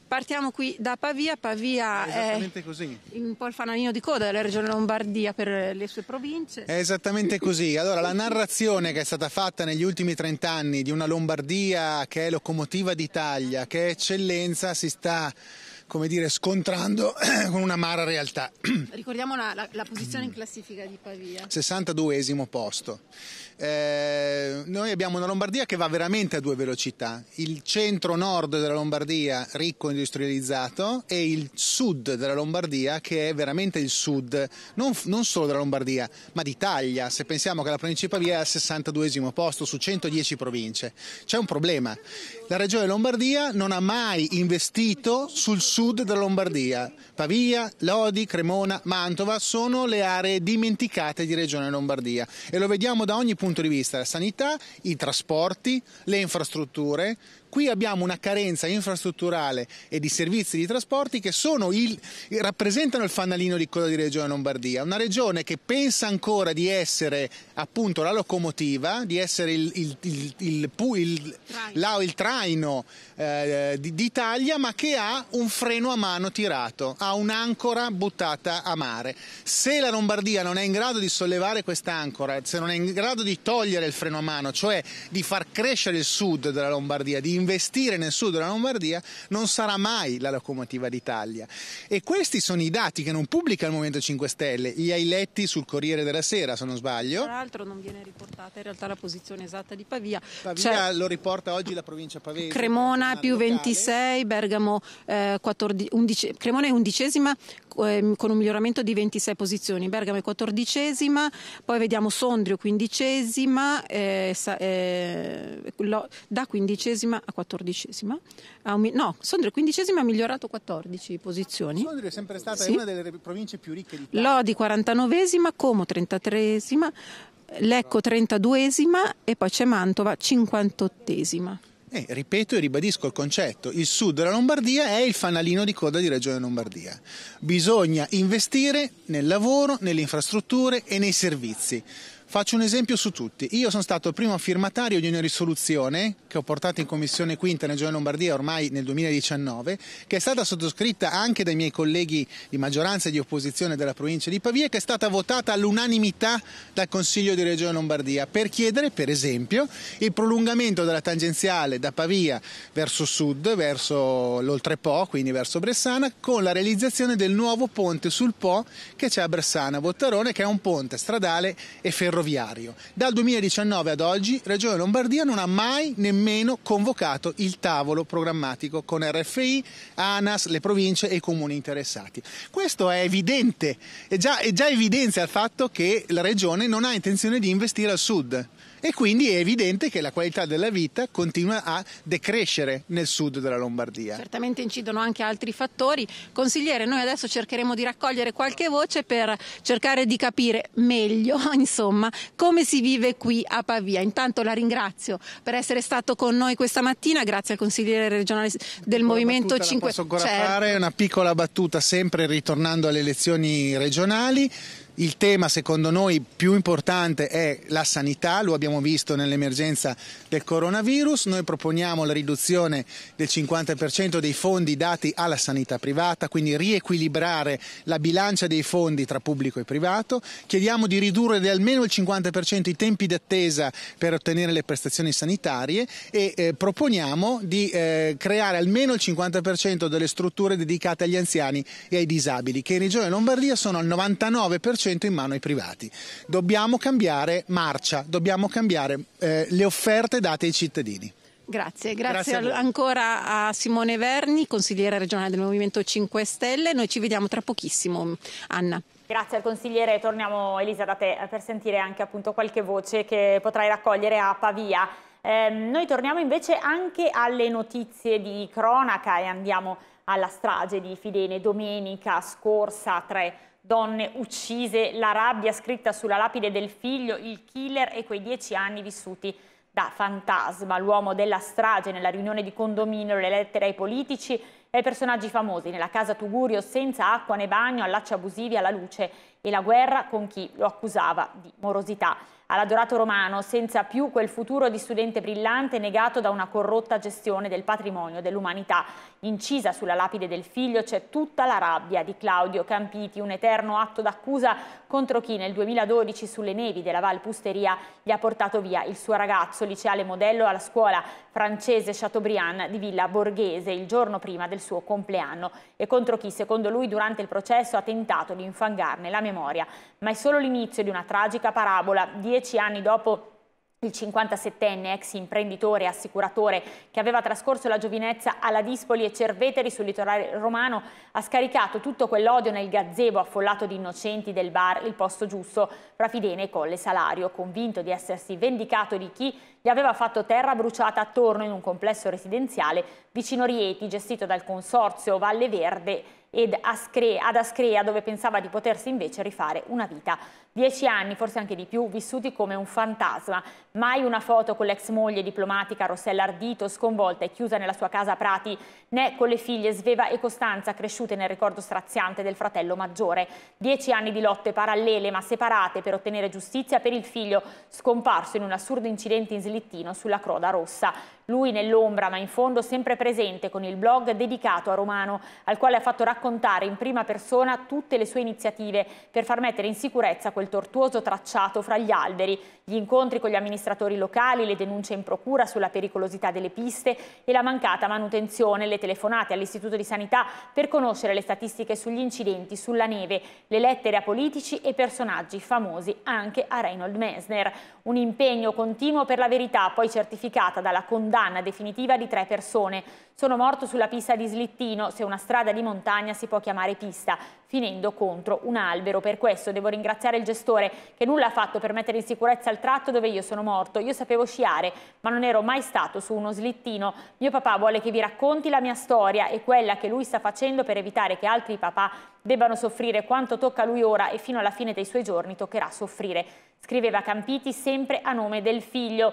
Partiamo qui da Pavia, Pavia è, è un po' il fanalino di coda della regione Lombardia per le sue province. È esattamente così, allora la narrazione che è stata fatta negli ultimi 30 anni di una Lombardia che è locomotiva d'Italia, che è eccellenza, si sta come dire, scontrando con una mara realtà. Ricordiamo la, la, la posizione in classifica di Pavia. 62 posto. Eh, noi abbiamo una Lombardia che va veramente a due velocità, il centro-nord della Lombardia ricco e industrializzato e il sud della Lombardia che è veramente il sud, non, non solo della Lombardia, ma d'Italia, se pensiamo che la provincia di Pavia è al 62 posto su 110 province. C'è un problema la regione Lombardia non ha mai investito sul sud della Lombardia. Pavia, Lodi, Cremona, Mantova sono le aree dimenticate di regione Lombardia e lo vediamo da ogni punto di vista, la sanità, i trasporti, le infrastrutture, qui abbiamo una carenza infrastrutturale e di servizi di trasporti che il, rappresentano il fanalino di coda di Regione Lombardia, una regione che pensa ancora di essere appunto la locomotiva, di essere il, il, il traino eh, d'Italia, ma che ha un freno a mano tirato, ha un'ancora buttata a mare. Se la Lombardia non è in grado di sollevare quest'ancora, se non è in grado di togliere il freno a mano, cioè di far crescere il sud della Lombardia, di investire nel sud della Lombardia non sarà mai la locomotiva d'Italia. E questi sono i dati che non pubblica il Movimento 5 Stelle, li hai letti sul Corriere della Sera se non sbaglio. Tra l'altro non viene riportata in realtà la posizione esatta di Pavia. Pavia lo riporta oggi la provincia pavese. Cremona più locale. 26, Bergamo eh, 14, 11, Cremona è undicesima, Ehm, con un miglioramento di 26 posizioni, Bergamo è quattordicesima, poi vediamo Sondrio quindicesima, eh, eh, da quindicesima a quattordicesima, no, Sondrio quindicesima ha migliorato 14 posizioni. Sondrio è sempre stata sì. una delle province più ricche d'Italia. Lodi 49esima, Como 33esima, Lecco 32esima e poi c'è Mantova 58esima. Eh, ripeto e ribadisco il concetto, il sud della Lombardia è il fanalino di coda di Regione Lombardia. Bisogna investire nel lavoro, nelle infrastrutture e nei servizi. Faccio un esempio su tutti. Io sono stato il primo firmatario di una risoluzione che ho portato in Commissione Quinta Regione Lombardia ormai nel 2019, che è stata sottoscritta anche dai miei colleghi di maggioranza e di opposizione della provincia di Pavia, che è stata votata all'unanimità dal Consiglio di Regione Lombardia per chiedere, per esempio, il prolungamento della tangenziale da Pavia verso sud, verso l'Oltrepo, quindi verso Bressana, con la realizzazione del nuovo ponte sul Po che c'è a Bressana, Bottarone, che è un ponte stradale e ferroviario ferroviario. Dal 2019 ad oggi Regione Lombardia non ha mai nemmeno convocato il tavolo programmatico con RFI, ANAS, le province e i comuni interessati. Questo è evidente, è già, è già evidenzia il fatto che la Regione non ha intenzione di investire al sud e quindi è evidente che la qualità della vita continua a decrescere nel sud della Lombardia. Certamente incidono anche altri fattori. Consigliere, noi adesso cercheremo di raccogliere qualche voce per cercare di capire meglio, insomma, come si vive qui a Pavia. Intanto la ringrazio per essere stato con noi questa mattina, grazie al consigliere regionale del una Movimento 5 Stelle. Posso ancora certo. fare una piccola battuta sempre ritornando alle elezioni regionali. Il tema secondo noi più importante è la sanità, lo abbiamo visto nell'emergenza del coronavirus, noi proponiamo la riduzione del 50% dei fondi dati alla sanità privata, quindi riequilibrare la bilancia dei fondi tra pubblico e privato, chiediamo di ridurre di almeno il 50% i tempi d'attesa per ottenere le prestazioni sanitarie e eh, proponiamo di eh, creare almeno il 50% delle strutture dedicate agli anziani e ai disabili, che in Regione Lombardia sono al 99% 100% in mano ai privati. Dobbiamo cambiare marcia, dobbiamo cambiare eh, le offerte date ai cittadini. Grazie, grazie, grazie a ancora a Simone Verni, consigliere regionale del Movimento 5 Stelle. Noi ci vediamo tra pochissimo, Anna. Grazie al consigliere, torniamo Elisa da te eh, per sentire anche appunto qualche voce che potrai raccogliere a Pavia. Eh, noi torniamo invece anche alle notizie di cronaca e andiamo alla strage di Fidene domenica scorsa 3 donne uccise, la rabbia scritta sulla lapide del figlio, il killer e quei dieci anni vissuti da fantasma, l'uomo della strage nella riunione di condominio, le lettere ai politici e ai personaggi famosi, nella casa Tugurio senza acqua né bagno, allacci abusivi alla luce e la guerra con chi lo accusava di morosità all'adorato Romano, senza più quel futuro di studente brillante negato da una corrotta gestione del patrimonio dell'umanità. Incisa sulla lapide del figlio c'è tutta la rabbia di Claudio Campiti, un eterno atto d'accusa contro chi nel 2012 sulle nevi della Val Pusteria gli ha portato via il suo ragazzo liceale modello alla scuola francese Chateaubriand di Villa Borghese il giorno prima del suo compleanno e contro chi secondo lui durante il processo ha tentato di infangarne la memoria. Ma è solo l'inizio di una tragica parabola di dieci anni dopo il 57enne ex imprenditore e assicuratore che aveva trascorso la giovinezza alla Dispoli e Cerveteri sul litorale romano ha scaricato tutto quell'odio nel gazebo affollato di innocenti del bar Il Posto Giusto fra Fidene e Colle Salario, convinto di essersi vendicato di chi gli aveva fatto terra bruciata attorno in un complesso residenziale vicino Rieti gestito dal consorzio Valle Verde ed Ascrea, ad Ascrea dove pensava di potersi invece rifare una vita. Dieci anni, forse anche di più, vissuti come un fantasma. Mai una foto con l'ex moglie diplomatica Rossella Ardito, sconvolta e chiusa nella sua casa a Prati, né con le figlie Sveva e Costanza, cresciute nel ricordo straziante del fratello maggiore. Dieci anni di lotte parallele ma separate per ottenere giustizia per il figlio, scomparso in un assurdo incidente in slittino sulla Croda Rossa. Lui nell'ombra ma in fondo sempre presente con il blog dedicato a Romano, al quale ha fatto raccontare raccontare in prima persona tutte le sue iniziative per far mettere in sicurezza quel tortuoso tracciato fra gli alberi, gli incontri con gli amministratori locali, le denunce in procura sulla pericolosità delle piste e la mancata manutenzione, le telefonate all'Istituto di Sanità per conoscere le statistiche sugli incidenti, sulla neve, le lettere a politici e personaggi famosi anche a Reinhold Messner. Un impegno continuo per la verità, poi certificata dalla condanna definitiva di tre persone. Sono morto sulla pista di slittino, se una strada di montagna si può chiamare pista, finendo contro un albero. Per questo devo ringraziare il gestore che nulla ha fatto per mettere in sicurezza il tratto dove io sono morto. Io sapevo sciare, ma non ero mai stato su uno slittino. Mio papà vuole che vi racconti la mia storia e quella che lui sta facendo per evitare che altri papà debbano soffrire quanto tocca a lui ora e fino alla fine dei suoi giorni toccherà soffrire. Scriveva Campiti sempre a nome del figlio.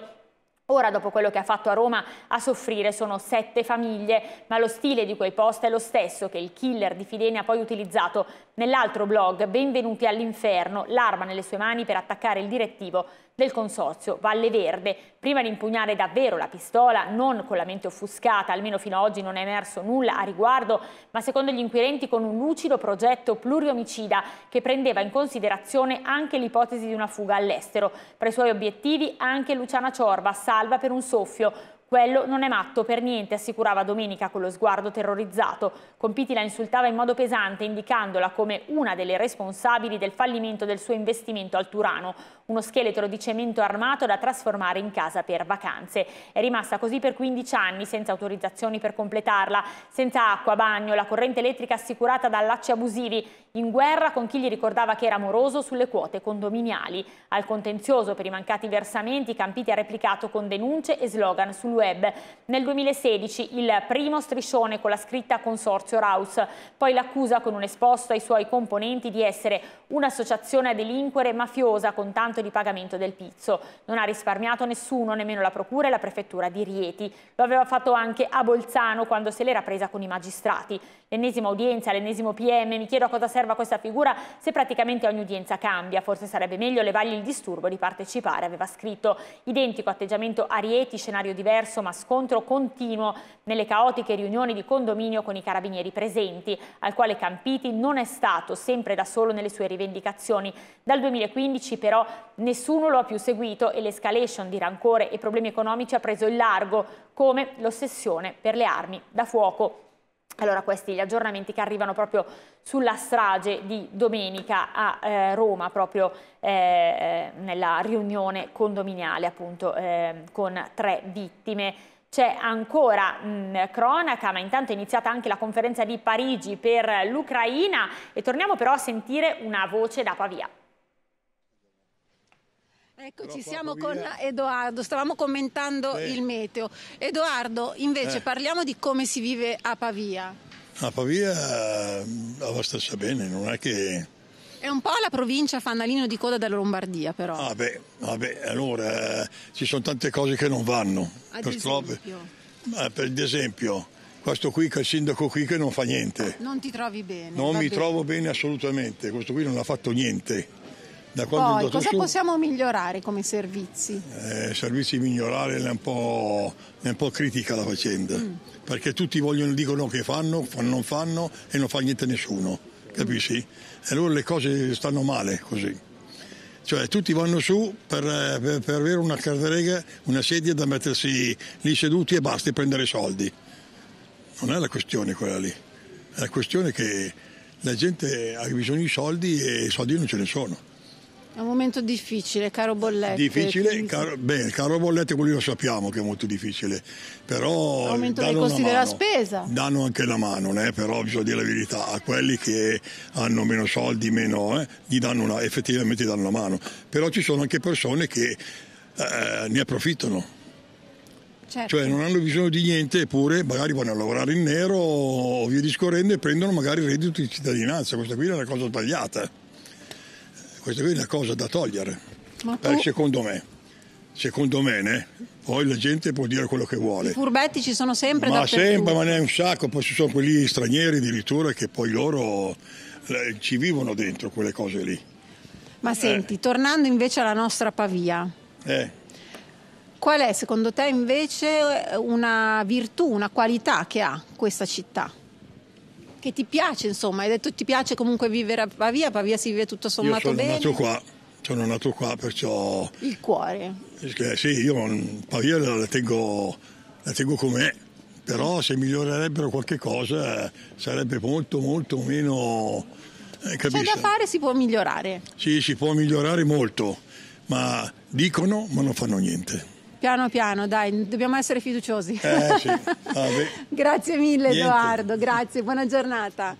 Ora, dopo quello che ha fatto a Roma, a soffrire sono sette famiglie, ma lo stile di quei post è lo stesso che il killer di Fidene ha poi utilizzato nell'altro blog, Benvenuti all'inferno, l'arma nelle sue mani per attaccare il direttivo del consorzio Valle Verde. Prima di impugnare davvero la pistola, non con la mente offuscata, almeno fino ad oggi non è emerso nulla a riguardo, ma secondo gli inquirenti con un lucido progetto pluriomicida che prendeva in considerazione anche l'ipotesi di una fuga all'estero. Tra i suoi obiettivi anche Luciana Ciorba, salva per un soffio, quello non è matto per niente, assicurava Domenica con lo sguardo terrorizzato. Compiti la insultava in modo pesante, indicandola come una delle responsabili del fallimento del suo investimento al Turano, uno scheletro di cemento armato da trasformare in casa per vacanze. È rimasta così per 15 anni, senza autorizzazioni per completarla, senza acqua, bagno, la corrente elettrica assicurata da lacci abusivi, in guerra con chi gli ricordava che era moroso sulle quote condominiali. Al contenzioso per i mancati versamenti Campiti ha replicato con denunce e slogan sul web. Nel 2016 il primo striscione con la scritta Consorzio Raus, poi l'accusa con un esposto ai suoi componenti di essere un'associazione a delinquere mafiosa con tanto di pagamento del pizzo. Non ha risparmiato nessuno, nemmeno la procura e la prefettura di Rieti. Lo aveva fatto anche a Bolzano quando se l'era presa con i magistrati. L'ennesima udienza, l'ennesimo PM, mi chiedo a cosa serve conserva questa figura se praticamente ogni udienza cambia, forse sarebbe meglio levargli il disturbo di partecipare, aveva scritto. Identico atteggiamento a Rieti, scenario diverso ma scontro continuo nelle caotiche riunioni di condominio con i carabinieri presenti, al quale Campiti non è stato sempre da solo nelle sue rivendicazioni. Dal 2015 però nessuno lo ha più seguito e l'escalation di rancore e problemi economici ha preso il largo, come l'ossessione per le armi da fuoco. Allora questi gli aggiornamenti che arrivano proprio sulla strage di domenica a eh, Roma, proprio eh, nella riunione condominiale appunto eh, con tre vittime. C'è ancora mh, mm, cronaca, ma intanto è iniziata anche la conferenza di Parigi per l'Ucraina e torniamo però a sentire una voce da Pavia. Ecco, ci siamo con Edoardo, stavamo commentando Beh. il meteo. Edoardo, invece eh. parliamo di come si vive a Pavia. A Pavia eh, abbastanza bene, non è che... È un po' la provincia fanalino di coda della Lombardia, però. Ah, beh, vabbè, ah, allora eh, ci sono tante cose che non vanno. Ad purtroppo. Esempio. Eh, per esempio, questo qui, il sindaco qui che non fa niente. Non ti trovi bene. Non mi bene. trovo bene assolutamente, questo qui non ha fatto niente. Da quando Poi, cosa su, possiamo migliorare come servizi? Eh, servizi migliorare è un, po', è un po' critica la faccenda, mm. perché tutti vogliono, dicono che fanno, non fanno e non fa niente nessuno, capisci? E allora le cose stanno male così. Cioè tutti vanno su per, per, per avere una carterega, una sedia da mettersi lì seduti e basta e prendere soldi. Non è la questione quella lì, è la questione che la gente ha bisogno di soldi e i soldi non ce ne sono. È un momento difficile, caro Bollette. Difficile, caro, beh, caro Bollette quello lo sappiamo che è molto difficile, però... Aumento dei costi mano, della spesa. Danno anche la mano, né? Eh, però bisogna dire la verità, a quelli che hanno meno soldi, meno, eh, gli danno una, effettivamente danno la mano, però ci sono anche persone che eh, ne approfittano. Certo. Cioè non hanno bisogno di niente eppure magari vanno a lavorare in nero o via discorrendo e prendono magari il reddito di cittadinanza. Questa qui è una cosa sbagliata. Questa qui è una cosa da togliere, Ma eh, tu... eh, secondo me. Secondo me, né? poi la gente può dire quello che vuole. I furbetti ci sono sempre Ma sempre, ma ne è un sacco, poi ci sono quelli stranieri addirittura che poi loro eh, ci vivono dentro quelle cose lì. Ma eh. senti, eh. tornando invece alla nostra Pavia, eh. qual è secondo te invece una virtù, una qualità che ha questa città? che ti piace, insomma, hai detto ti piace comunque vivere a Pavia, Pavia si vive tutto sommato bene. Io sono bene. Nato qua, sono nato qua, perciò... Il cuore. Eh, sì, io mm, Pavia la tengo, la tengo com'è, però se migliorerebbero qualche cosa sarebbe molto molto meno... Eh, C'è da fare, si può migliorare. Sì, si può migliorare molto, ma dicono ma non fanno niente. Piano piano, dai, dobbiamo essere fiduciosi. Eh, sì. ah, grazie mille Niente. Edoardo, grazie, buona giornata.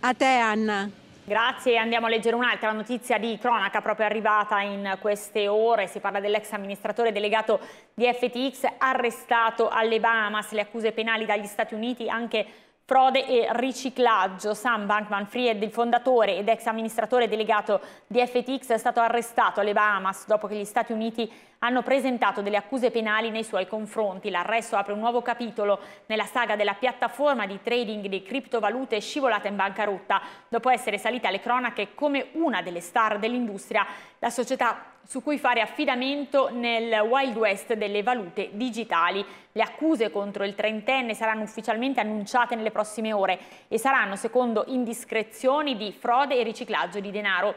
A te Anna. Grazie, andiamo a leggere un'altra notizia di cronaca proprio arrivata in queste ore, si parla dell'ex amministratore delegato di FTX arrestato alle Bahamas, le accuse penali dagli Stati Uniti anche frode e riciclaggio. Sam Bankman Fried, il fondatore ed ex amministratore delegato di FTX, è stato arrestato alle Bahamas dopo che gli Stati Uniti hanno presentato delle accuse penali nei suoi confronti. L'arresto apre un nuovo capitolo nella saga della piattaforma di trading di criptovalute scivolata in bancarotta. Dopo essere salita alle cronache come una delle star dell'industria, la società su cui fare affidamento nel Wild West delle valute digitali. Le accuse contro il trentenne saranno ufficialmente annunciate nelle prossime ore e saranno secondo indiscrezioni di frode e riciclaggio di denaro.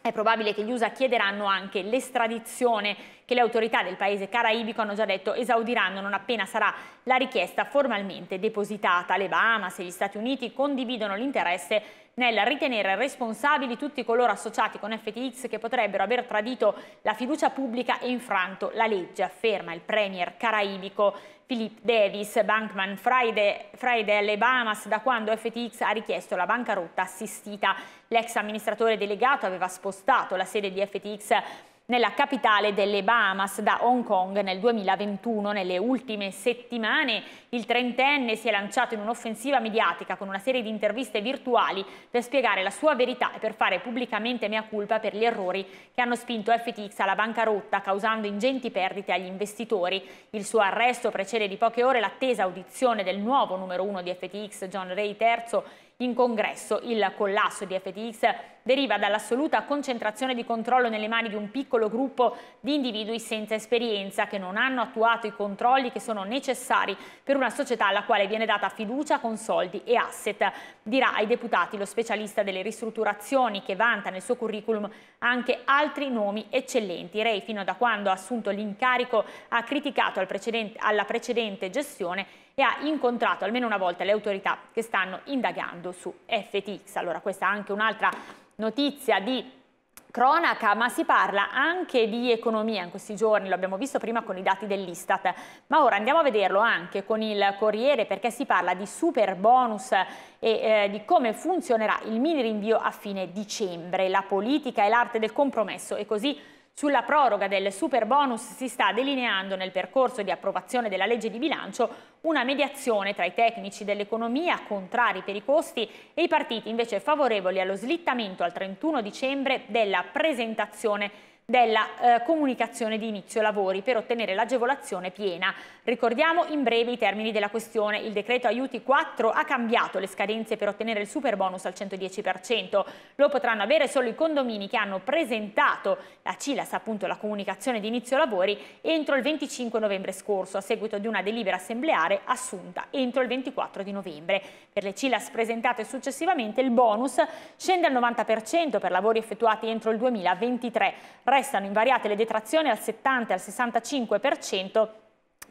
È probabile che gli USA chiederanno anche l'estradizione che le autorità del paese caraibico hanno già detto esaudiranno non appena sarà la richiesta formalmente depositata. Le Bahamas e gli Stati Uniti condividono l'interesse nel ritenere responsabili tutti coloro associati con FTX che potrebbero aver tradito la fiducia pubblica e infranto la legge, afferma il premier caraibico Philip Davis. Bankman Fried alle Bahamas da quando FTX ha richiesto la bancarotta assistita. L'ex amministratore delegato aveva spostato la sede di FTX nella capitale delle Bahamas da Hong Kong nel 2021. Nelle ultime settimane il trentenne si è lanciato in un'offensiva mediatica con una serie di interviste virtuali per spiegare la sua verità e per fare pubblicamente mea culpa per gli errori che hanno spinto FTX alla bancarotta causando ingenti perdite agli investitori. Il suo arresto precede di poche ore l'attesa audizione del nuovo numero uno di FTX, John Ray III, in congresso. Il collasso di FTX deriva dall'assoluta concentrazione di controllo nelle mani di un piccolo gruppo di individui senza esperienza che non hanno attuato i controlli che sono necessari per una società alla quale viene data fiducia con soldi e asset. Dirà ai deputati lo specialista delle ristrutturazioni che vanta nel suo curriculum anche altri nomi eccellenti. Ray fino da quando ha assunto l'incarico ha criticato al precedente, alla precedente gestione e ha incontrato almeno una volta le autorità che stanno indagando su FTX. Allora questa è anche un'altra notizia di cronaca, ma si parla anche di economia in questi giorni, lo abbiamo visto prima con i dati dell'Istat, ma ora andiamo a vederlo anche con il Corriere perché si parla di super bonus e eh, di come funzionerà il mini rinvio a fine dicembre, la politica e l'arte del compromesso e così sulla proroga del super bonus si sta delineando nel percorso di approvazione della legge di bilancio una mediazione tra i tecnici dell'economia contrari per i costi e i partiti invece favorevoli allo slittamento al 31 dicembre della presentazione della eh, comunicazione di inizio lavori per ottenere l'agevolazione piena. Ricordiamo in breve i termini della questione. Il decreto aiuti 4 ha cambiato le scadenze per ottenere il super bonus al 110%. Lo potranno avere solo i condomini che hanno presentato la CILAS, appunto la comunicazione di inizio lavori, entro il 25 novembre scorso, a seguito di una delibera assembleare assunta entro il 24 di novembre. Per le CILAS presentate successivamente il bonus scende al 90% per lavori effettuati entro il 2023 restano invariate le detrazioni al 70 e al 65%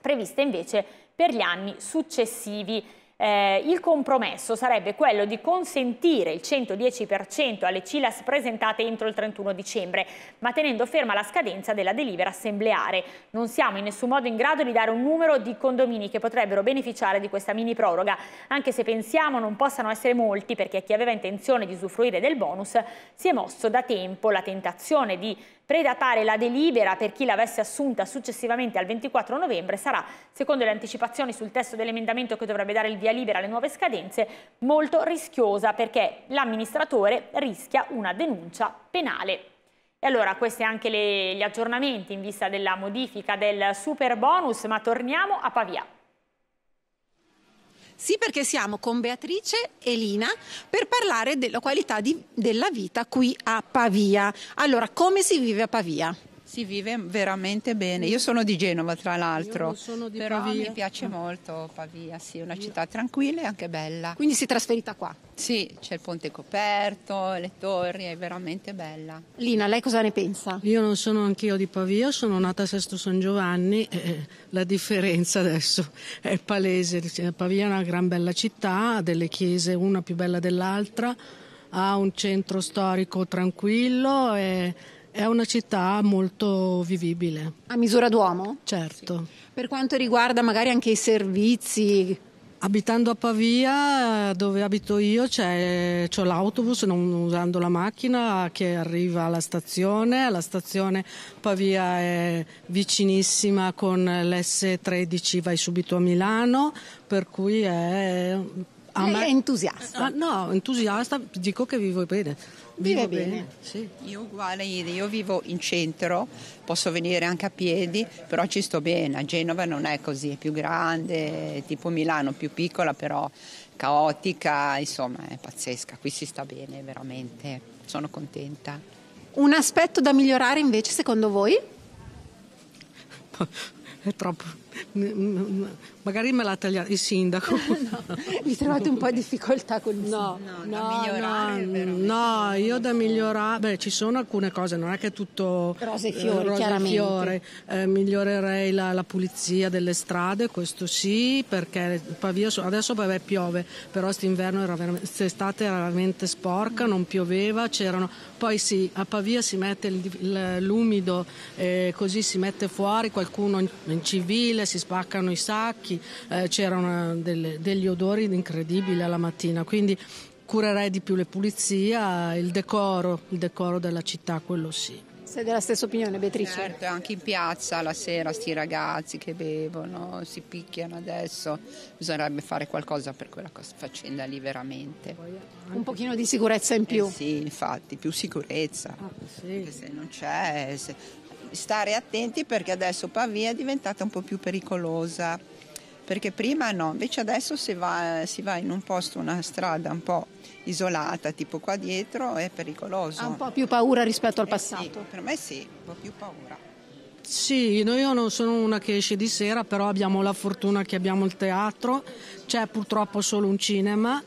previste invece per gli anni successivi. Eh, il compromesso sarebbe quello di consentire il 110% alle CILAS presentate entro il 31 dicembre, ma tenendo ferma la scadenza della delibera assembleare. Non siamo in nessun modo in grado di dare un numero di condomini che potrebbero beneficiare di questa mini proroga, anche se pensiamo non possano essere molti perché chi aveva intenzione di usufruire del bonus si è mosso da tempo. La tentazione di Predatare la delibera per chi l'avesse assunta successivamente al 24 novembre sarà, secondo le anticipazioni sul testo dell'emendamento che dovrebbe dare il via libera alle nuove scadenze, molto rischiosa perché l'amministratore rischia una denuncia penale. E allora questi anche le, gli aggiornamenti in vista della modifica del super bonus, ma torniamo a Pavia. Sì, perché siamo con Beatrice e Lina per parlare della qualità di, della vita qui a Pavia. Allora, come si vive a Pavia? si vive veramente bene. Io sono di Genova, tra l'altro, sono però Pavia. mi piace molto Pavia, sì, è una città tranquilla e anche bella. Quindi si è trasferita qua? Sì, c'è il ponte coperto, le torri, è veramente bella. Lina, lei cosa ne pensa? Io non sono anch'io di Pavia, sono nata a Sesto San Giovanni, eh, la differenza adesso è palese. Pavia è una gran bella città, ha delle chiese, una più bella dell'altra, ha un centro storico tranquillo e è una città molto vivibile. A misura d'uomo? Certo. Sì. Per quanto riguarda magari anche i servizi? Abitando a Pavia, dove abito io, c'è, c'ho l'autobus, non usando la macchina, che arriva alla stazione. La stazione Pavia è vicinissima con l'S13, vai subito a Milano, per cui è lei me... è entusiasta? Ah, no, entusiasta, dico che vivo bene. Vivo Vive bene? bene. Sì. Io uguale, io vivo in centro, posso venire anche a piedi, però ci sto bene. A Genova non è così, è più grande, tipo Milano, più piccola, però caotica, insomma è pazzesca. Qui si sta bene, veramente, sono contenta. Un aspetto da migliorare invece secondo voi? è troppo mm, mm, mm. Magari me l'ha tagliato il sindaco. no, vi trovate un po' in difficoltà con il no, sindaco? No, no, migliorare, no, no, io da migliorare, beh, ci sono alcune cose, non è che è tutto rose e eh, fiori, rose e fiore. Eh, migliorerei la, la, pulizia delle strade, questo sì, perché Pavia, adesso vabbè, piove, però st'inverno era veramente, quest'estate era veramente sporca, non pioveva, c'erano, poi sì, a Pavia si mette l'umido, eh, così si mette fuori qualcuno in, in civile, si spaccano i sacchi, Tedeschi eh, c'erano eh, delle, degli odori incredibili alla mattina, quindi curerei di più le pulizie, il decoro, il decoro della città, quello sì. Sei della stessa opinione, Beatrice? Certo, anche in piazza la sera sti ragazzi che bevono, si picchiano adesso. Bisognerebbe fare qualcosa per quella faccenda lì veramente. Un pochino di sicurezza in più. Eh sì, infatti, più sicurezza. Ah, sì. Perché se non c'è... Se... Stare attenti perché adesso Pavia è diventata un po' più pericolosa perché prima no, invece adesso se va, si va in un posto, una strada un po' isolata, tipo qua dietro, è pericoloso. Ha un po' più paura rispetto al eh passato? Sì, per me sì, un po' più paura. Sì, io non sono una che esce di sera, però abbiamo la fortuna che abbiamo il teatro, c'è purtroppo solo un cinema,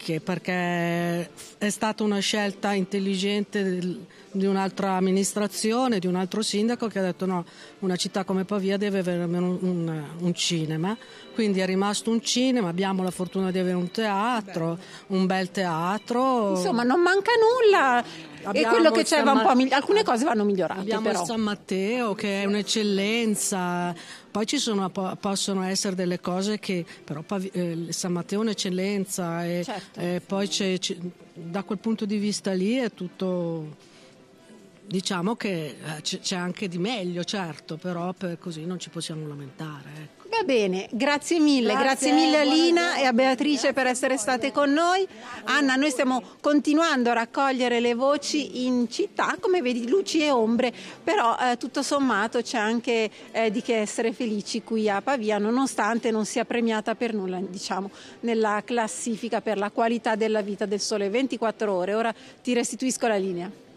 parecchie perché è stata una scelta intelligente di un'altra amministrazione, di un altro sindaco che ha detto no, una città come Pavia deve avere almeno un, un cinema, quindi è rimasto un cinema, abbiamo la fortuna di avere un teatro, un bel teatro. Insomma non manca nulla, Abbiamo e quello che c'è va un po' migli- alcune cose vanno migliorate. Abbiamo però. San Matteo che è un'eccellenza, poi ci sono, possono essere delle cose che però eh, San Matteo è un'eccellenza e, certo. e poi c'è, c'è, da quel punto di vista lì è tutto diciamo che eh, c'è anche di meglio, certo, però per così non ci possiamo lamentare. Ecco. Va bene, grazie mille, grazie, grazie mille a Lina e a Beatrice per essere state con noi. Anna, noi stiamo continuando a raccogliere le voci in città, come vedi luci e ombre, però eh, tutto sommato c'è anche eh, di che essere felici qui a Pavia, nonostante non sia premiata per nulla, diciamo, nella classifica per la qualità della vita del sole 24 ore. Ora ti restituisco la linea.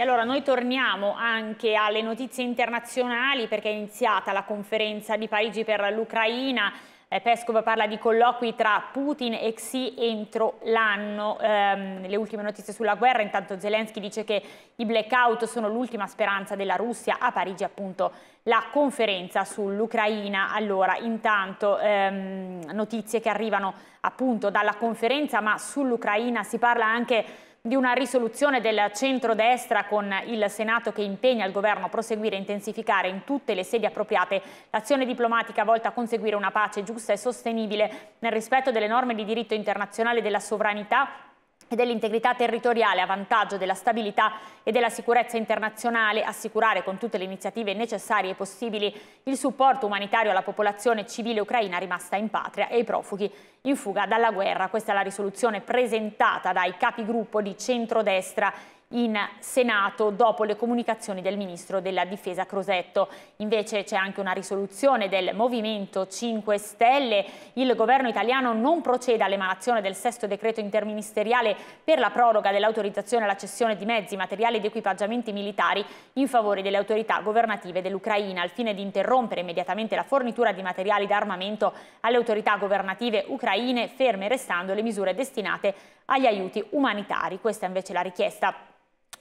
E allora noi torniamo anche alle notizie internazionali perché è iniziata la conferenza di Parigi per l'Ucraina. Eh, Pescova parla di colloqui tra Putin e Xi entro l'anno. Ehm, le ultime notizie sulla guerra, intanto Zelensky dice che i blackout sono l'ultima speranza della Russia. A Parigi appunto la conferenza sull'Ucraina. Allora, intanto ehm, notizie che arrivano appunto dalla conferenza, ma sull'Ucraina si parla anche di una risoluzione del centrodestra con il Senato che impegna il governo a proseguire e intensificare in tutte le sedi appropriate l'azione diplomatica volta a conseguire una pace giusta e sostenibile nel rispetto delle norme di diritto internazionale della sovranità e dell'integrità territoriale a vantaggio della stabilità e della sicurezza internazionale, assicurare con tutte le iniziative necessarie e possibili il supporto umanitario alla popolazione civile ucraina rimasta in patria e ai profughi in fuga dalla guerra. Questa è la risoluzione presentata dai capigruppo di centrodestra in Senato dopo le comunicazioni del Ministro della Difesa Crosetto. Invece c'è anche una risoluzione del Movimento 5 Stelle. Il governo italiano non procede all'emanazione del sesto decreto interministeriale per la proroga dell'autorizzazione alla cessione di mezzi, materiali ed equipaggiamenti militari in favore delle autorità governative dell'Ucraina al fine di interrompere immediatamente la fornitura di materiali d'armamento alle autorità governative ucraine ferme restando le misure destinate agli aiuti umanitari. Questa è invece la richiesta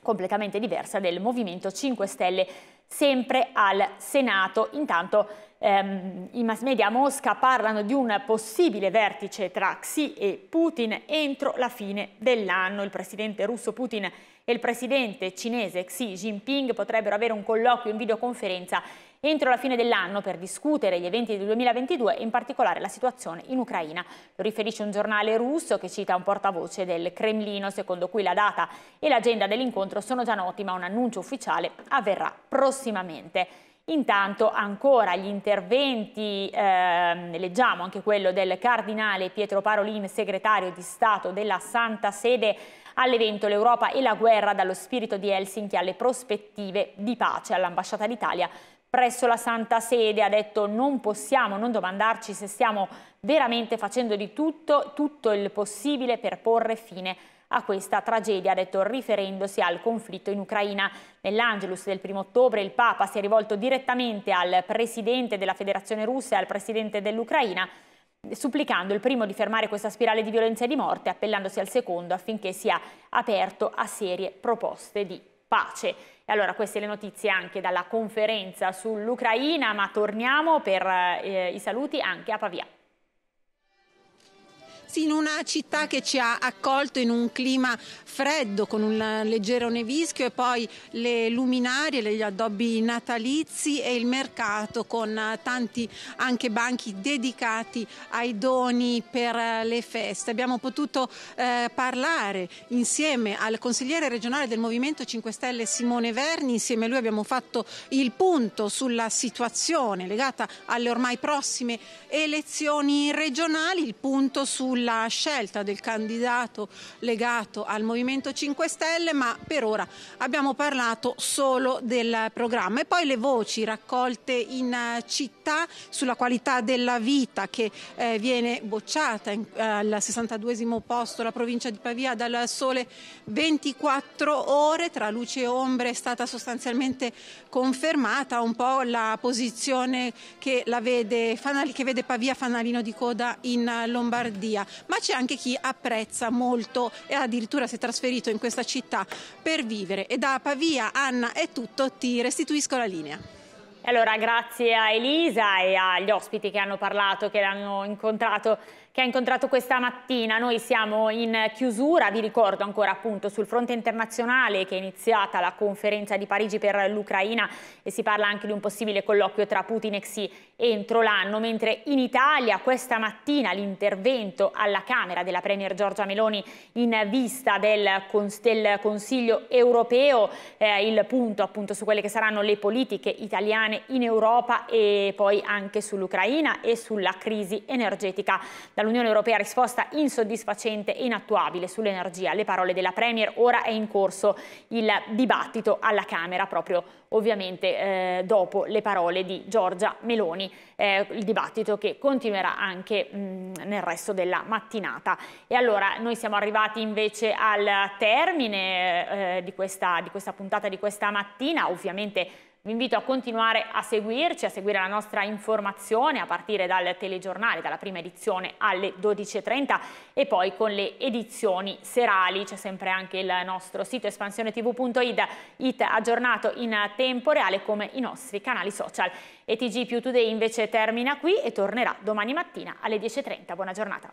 completamente diversa del Movimento 5 Stelle sempre al Senato. Intanto ehm, i mass media a Mosca parlano di un possibile vertice tra Xi e Putin entro la fine dell'anno. Il presidente russo Putin e il presidente cinese Xi Jinping potrebbero avere un colloquio in videoconferenza entro la fine dell'anno per discutere gli eventi del 2022 e in particolare la situazione in Ucraina. Lo riferisce un giornale russo che cita un portavoce del Cremlino secondo cui la data e l'agenda dell'incontro sono già noti ma un annuncio ufficiale avverrà prossimamente. Intanto ancora gli interventi, ehm, leggiamo anche quello del cardinale Pietro Parolin, segretario di Stato della Santa Sede all'evento L'Europa e la guerra dallo spirito di Helsinki alle prospettive di pace all'ambasciata d'Italia presso la Santa Sede, ha detto non possiamo non domandarci se stiamo veramente facendo di tutto, tutto il possibile per porre fine a questa tragedia, ha detto riferendosi al conflitto in Ucraina. Nell'Angelus del 1 ottobre il Papa si è rivolto direttamente al Presidente della Federazione Russa e al Presidente dell'Ucraina supplicando il primo di fermare questa spirale di violenza e di morte, appellandosi al secondo affinché sia aperto a serie proposte di pace. E allora queste le notizie anche dalla conferenza sull'Ucraina, ma torniamo per eh, i saluti anche a Pavia in una città che ci ha accolto in un clima freddo con un leggero nevischio e poi le luminarie, gli addobbi natalizi e il mercato con tanti anche banchi dedicati ai doni per le feste. Abbiamo potuto eh, parlare insieme al consigliere regionale del Movimento 5 Stelle Simone Verni, insieme a lui abbiamo fatto il punto sulla situazione legata alle ormai prossime elezioni regionali, il punto sulle sulla scelta del candidato legato al Movimento 5 Stelle, ma per ora abbiamo parlato solo del programma. E poi le voci raccolte in eh, città sanità, sulla qualità della vita che eh, viene bocciata in, eh, al 62 posto la provincia di Pavia dal sole 24 ore tra luce e ombre è stata sostanzialmente confermata un po' la posizione che, la vede, che vede Pavia fanalino di coda in Lombardia, ma c'è anche chi apprezza molto e addirittura si è trasferito in questa città per vivere e da Pavia Anna è tutto, ti restituisco la linea. Allora, grazie a Elisa e agli ospiti che hanno parlato, che l'hanno incontrato che ha incontrato questa mattina. Noi siamo in chiusura, vi ricordo ancora appunto sul fronte internazionale che è iniziata la conferenza di Parigi per l'Ucraina e si parla anche di un possibile colloquio tra Putin e Xi entro l'anno, mentre in Italia questa mattina l'intervento alla Camera della Premier Giorgia Meloni in vista del, cons del Consiglio europeo, eh, il punto appunto su quelle che saranno le politiche italiane in Europa e poi anche sull'Ucraina e sulla crisi energetica. Dall'Unione Europea risposta insoddisfacente e inattuabile sull'energia. Le parole della Premier ora è in corso il dibattito alla Camera proprio ovviamente eh, dopo le parole di Giorgia Meloni, eh, il dibattito che continuerà anche mh, mm, nel resto della mattinata. E allora noi siamo arrivati invece al termine eh, di, questa, di questa puntata di questa mattina, ovviamente vi invito a continuare a seguirci, a seguire la nostra informazione a partire dal telegiornale, dalla prima edizione alle 12.30 e poi con le edizioni serali. C'è sempre anche il nostro sito espansionetv.it it aggiornato in tempo reale come i nostri canali social. ETG più Today invece termina qui e tornerà domani mattina alle 10.30. Buona giornata.